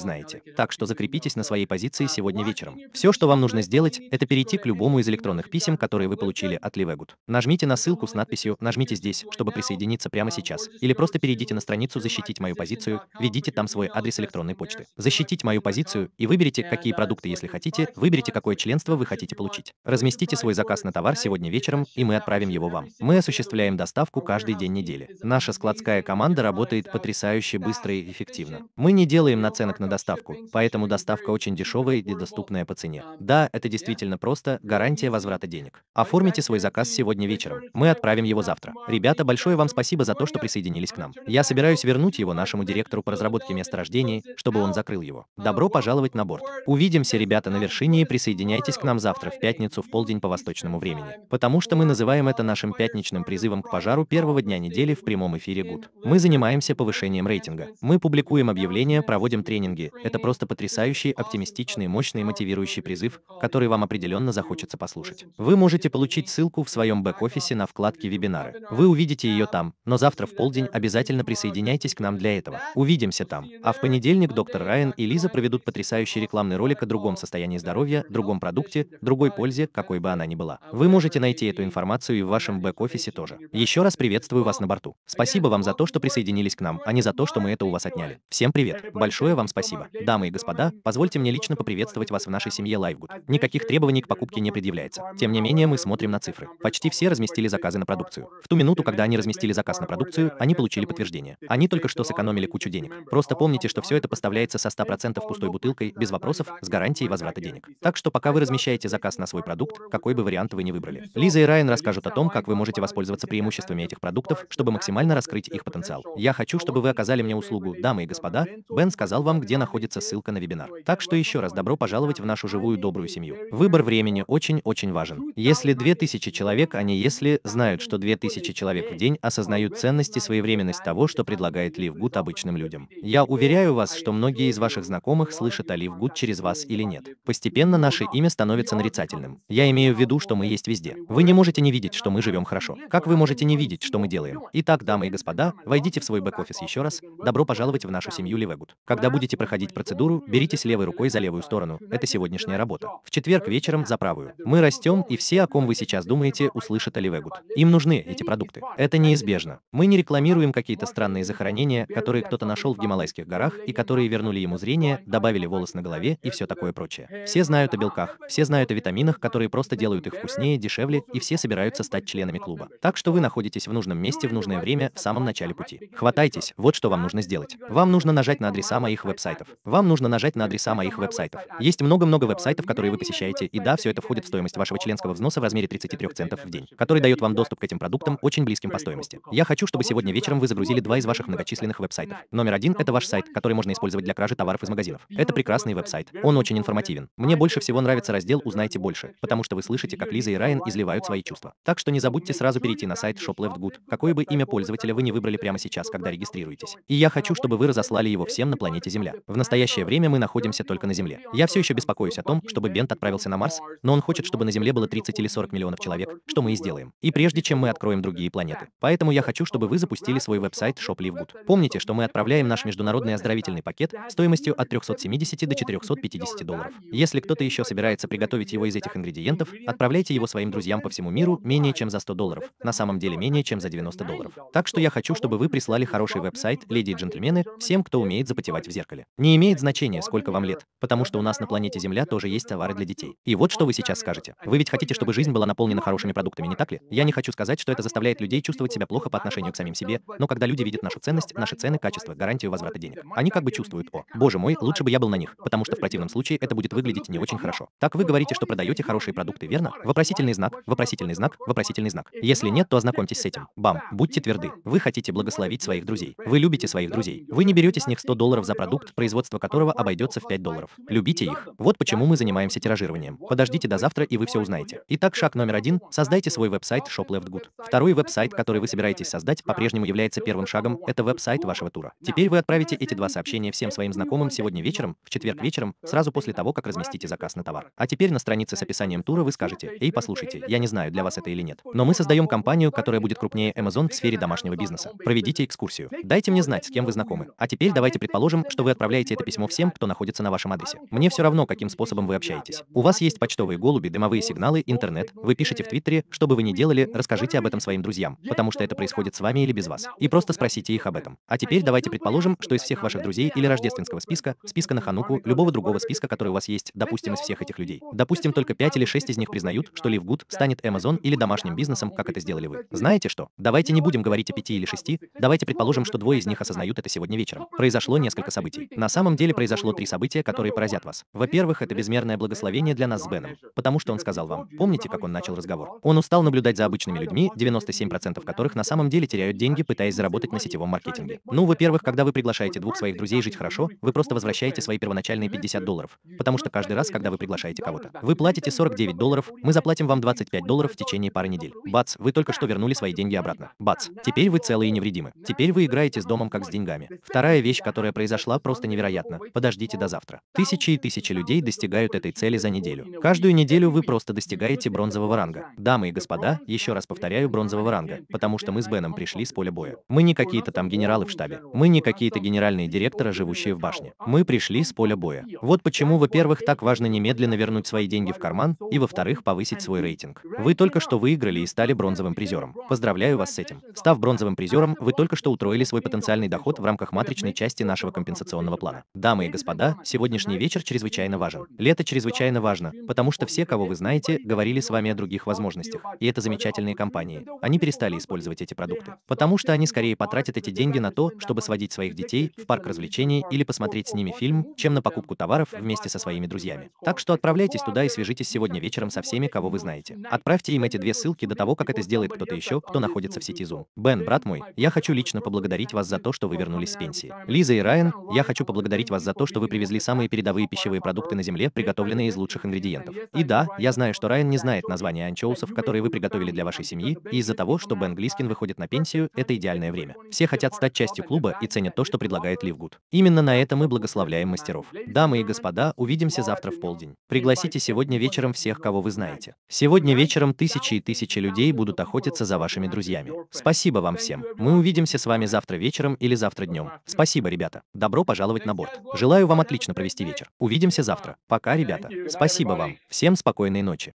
знаете. Так что закрепитесь на своей позиции сегодня вечером. Все, что вам нужно сделать, это перейти к любому из электронных писем, которые вы получили от Левегут. Нажмите на ссылку с надписью «Нажмите здесь», чтобы присоединиться прямо сейчас, или просто перейдите на страницу «Защитить мою позицию», введите там свой адрес электронной почты. «Защитить мою позицию» и выберите, какие продукты, если хотите, выберите, какое членство вы хотите получить. Разместите свой заказ на товар сегодня вечером, и мы отправим его вам. Мы осуществляем доставку каждый день недели. Наша складская команда работает потрясающе быстро и эффективно. Мы не делаем наценок на доставку, поэтому доставка очень дешевая и доступная по цене. Да, это действительно просто, гарантия возврата денег. Оформите свой заказ сегодня вечером. Мы отправим его завтра. Ребята, большое вам спасибо за то, что присоединились к нам. Я собираюсь вернуть его нашему директору по разработке месторождений, чтобы он закрыл его. Добро пожаловать на борт. Увидимся, ребята, на вершине и присоединяйтесь к нам завтра в пятницу пятницу в полдень по восточному времени. Потому что мы называем это нашим пятничным призывом к пожару первого дня недели в прямом эфире ГУД. Мы занимаемся повышением рейтинга. Мы публикуем объявления, проводим тренинги. Это просто потрясающий, оптимистичный, мощный, мотивирующий призыв, который вам определенно захочется послушать. Вы можете получить ссылку в своем бэк-офисе на вкладке «Вебинары». Вы увидите ее там, но завтра в полдень обязательно присоединяйтесь к нам для этого. Увидимся там. А в понедельник доктор Райан и Лиза проведут потрясающий рекламный ролик о другом состоянии здоровья, другом продукте, другой пользе базе, какой бы она ни была. Вы можете найти эту информацию и в вашем бэк-офисе тоже. Еще раз приветствую вас на борту. Спасибо вам за то, что присоединились к нам, а не за то, что мы это у вас отняли. Всем привет. Большое вам спасибо. Дамы и господа, позвольте мне лично поприветствовать вас в нашей семье LiveGood. Никаких требований к покупке не предъявляется. Тем не менее, мы смотрим на цифры. Почти все разместили заказы на продукцию. В ту минуту, когда они разместили заказ на продукцию, они получили подтверждение. Они только что сэкономили кучу денег. Просто помните, что все это поставляется со 100% пустой бутылкой, без вопросов, с гарантией возврата денег. Так что пока вы размещаете заказ на свой продукт, какой бы вариант вы ни выбрали. Лиза и Райан расскажут о том, как вы можете воспользоваться преимуществами этих продуктов, чтобы максимально раскрыть их потенциал. Я хочу, чтобы вы оказали мне услугу, дамы и господа. Бен сказал вам, где находится ссылка на вебинар. Так что еще раз добро пожаловать в нашу живую добрую семью. Выбор времени очень-очень важен. Если 2000 человек, а не если, знают, что 2000 человек в день осознают ценность и своевременность того, что предлагает Лив Гуд обычным людям. Я уверяю вас, что многие из ваших знакомых слышат о Лив Гуд через вас или нет. Постепенно наше имя становится нарицательным современным. Я имею в виду, что мы есть везде. Вы не можете не видеть, что мы живем хорошо. Как вы можете не видеть, что мы делаем? Итак, дамы и господа, войдите в свой бэк-офис еще раз. Добро пожаловать в нашу семью Левегуд. Когда будете проходить процедуру, беритесь левой рукой за левую сторону. Это сегодняшняя работа. В четверг вечером за правую. Мы растем, и все, о ком вы сейчас думаете, услышат о Левегуд. Им нужны эти продукты. Это неизбежно. Мы не рекламируем какие-то странные захоронения, которые кто-то нашел в Гималайских горах и которые вернули ему зрение, добавили волос на голове и все такое прочее. Все знают о белках, все знают о витаминах, продуктах, которые просто делают их вкуснее, дешевле, и все собираются стать членами клуба. Так что вы находитесь в нужном месте в нужное время в самом начале пути. Хватайтесь, вот что вам нужно сделать. Вам нужно нажать на адреса моих веб-сайтов. Вам нужно нажать на адреса моих веб-сайтов. Есть много-много веб-сайтов, которые вы посещаете, и да, все это входит в стоимость вашего членского взноса в размере 33 центов в день, который дает вам доступ к этим продуктам, очень близким по стоимости. Я хочу, чтобы сегодня вечером вы загрузили два из ваших многочисленных веб-сайтов. Номер один — это ваш сайт, который можно использовать для кражи товаров из магазинов. Это прекрасный веб-сайт. Он очень информативен. Мне больше всего нравится раздел «Узнайте больше» больше, потому что вы слышите, как Лиза и Райан изливают свои чувства. Так что не забудьте сразу перейти на сайт Shop Left Good, какое бы имя пользователя вы не выбрали прямо сейчас, когда регистрируетесь. И я хочу, чтобы вы разослали его всем на планете Земля. В настоящее время мы находимся только на Земле. Я все еще беспокоюсь о том, чтобы Бент отправился на Марс, но он хочет, чтобы на Земле было 30 или 40 миллионов человек, что мы и сделаем. И прежде чем мы откроем другие планеты. Поэтому я хочу, чтобы вы запустили свой веб-сайт Shop Live Good. Помните, что мы отправляем наш международный оздоровительный пакет стоимостью от 370 до 450 долларов. Если кто-то еще собирается приготовить его из этих ингредиентов, отправляйте его своим друзьям по всему миру менее чем за 100 долларов, на самом деле менее чем за 90 долларов. Так что я хочу, чтобы вы прислали хороший веб-сайт, леди и джентльмены, всем, кто умеет запотевать в зеркале. Не имеет значения, сколько вам лет, потому что у нас на планете Земля тоже есть товары для детей. И вот что вы сейчас скажете. Вы ведь хотите, чтобы жизнь была наполнена хорошими продуктами, не так ли? Я не хочу сказать, что это заставляет людей чувствовать себя плохо по отношению к самим себе, но когда люди видят нашу ценность, наши цены, качество, гарантию возврата денег, они как бы чувствуют, о, боже мой, лучше бы я был на них, потому что в противном случае это будет выглядеть не очень хорошо. Так вы говорите, что продаете хорошие продукты, верно? Вопросительный знак, вопросительный знак, вопросительный знак. Если нет, то ознакомьтесь с этим. Бам, будьте тверды. Вы хотите благословить своих друзей. Вы любите своих друзей. Вы не берете с них 100 долларов за продукт, производство которого обойдется в 5 долларов. Любите их. Вот почему мы занимаемся тиражированием. Подождите до завтра, и вы все узнаете. Итак, шаг номер один. Создайте свой веб-сайт Shop Left Good. Второй веб-сайт, который вы собираетесь создать, по-прежнему является первым шагом. Это веб-сайт вашего тура. Теперь вы отправите эти два сообщения всем своим знакомым сегодня вечером, в четверг вечером, сразу после того, как разместите заказ на товар. А теперь на странице с описанием описанием тура вы скажете, «Эй, послушайте, я не знаю, для вас это или нет, но мы создаем компанию, которая будет крупнее Amazon в сфере домашнего бизнеса. Проведите экскурсию. Дайте мне знать, с кем вы знакомы. А теперь давайте предположим, что вы отправляете это письмо всем, кто находится на вашем адресе. Мне все равно, каким способом вы общаетесь. У вас есть почтовые голуби, дымовые сигналы, интернет. Вы пишете в Твиттере, что бы вы ни делали, расскажите об этом своим друзьям, потому что это происходит с вами или без вас. И просто спросите их об этом. А теперь давайте предположим, что из всех ваших друзей или рождественского списка, списка на Хануку, любого другого списка, который у вас есть, допустим, из всех этих людей, допустим, только 5 5 или 6 из них признают, что LiveGood станет Amazon или домашним бизнесом, как это сделали вы. Знаете что? Давайте не будем говорить о 5 или 6, давайте предположим, что двое из них осознают это сегодня вечером. Произошло несколько событий. На самом деле произошло три события, которые поразят вас. Во-первых, это безмерное благословение для нас с Беном, потому что он сказал вам, помните, как он начал разговор? Он устал наблюдать за обычными людьми, 97% которых на самом деле теряют деньги, пытаясь заработать на сетевом маркетинге. Ну, во-первых, когда вы приглашаете двух своих друзей жить хорошо, вы просто возвращаете свои первоначальные 50 долларов, потому что каждый раз, когда вы приглашаете кого-то, вы платите 49 долларов, мы заплатим вам 25 долларов в течение пары недель. Бац, вы только что вернули свои деньги обратно. Бац, теперь вы целые и невредимы. Теперь вы играете с домом как с деньгами. Вторая вещь, которая произошла, просто невероятно. Подождите до завтра. Тысячи и тысячи людей достигают этой цели за неделю. Каждую неделю вы просто достигаете бронзового ранга. Дамы и господа, еще раз повторяю, бронзового ранга, потому что мы с Беном пришли с поля боя. Мы не какие-то там генералы в штабе. Мы не какие-то генеральные директора, живущие в башне. Мы пришли с поля боя. Вот почему, во-первых, так важно немедленно вернуть свои деньги в карман, карман, и во-вторых, повысить свой рейтинг. Вы только что выиграли и стали бронзовым призером. Поздравляю вас с этим. Став бронзовым призером, вы только что утроили свой потенциальный доход в рамках матричной части нашего компенсационного плана. Дамы и господа, сегодняшний вечер чрезвычайно важен. Лето чрезвычайно важно, потому что все, кого вы знаете, говорили с вами о других возможностях. И это замечательные компании. Они перестали использовать эти продукты. Потому что они скорее потратят эти деньги на то, чтобы сводить своих детей в парк развлечений или посмотреть с ними фильм, чем на покупку товаров вместе со своими друзьями. Так что отправляйтесь туда и свяжитесь свяжитесь сегодня вечером со всеми, кого вы знаете. Отправьте им эти две ссылки до того, как это сделает кто-то еще, кто находится в сети Zoom. Бен, брат мой, я хочу лично поблагодарить вас за то, что вы вернулись с пенсии. Лиза и Райан, я хочу поблагодарить вас за то, что вы привезли самые передовые пищевые продукты на Земле, приготовленные из лучших ингредиентов. И да, я знаю, что Райан не знает названия анчоусов, которые вы приготовили для вашей семьи, и из-за того, что Бен Глискин выходит на пенсию, это идеальное время. Все хотят стать частью клуба и ценят то, что предлагает Ливгуд. Именно на это мы благословляем мастеров. Дамы и господа, увидимся завтра в полдень. Пригласите сегодня вечером вечером всех, кого вы знаете. Сегодня вечером тысячи и тысячи людей будут охотиться за вашими друзьями. Спасибо вам всем. Мы увидимся с вами завтра вечером или завтра днем. Спасибо, ребята. Добро пожаловать на борт. Желаю вам отлично провести вечер. Увидимся завтра. Пока, ребята. Спасибо вам. Всем спокойной ночи.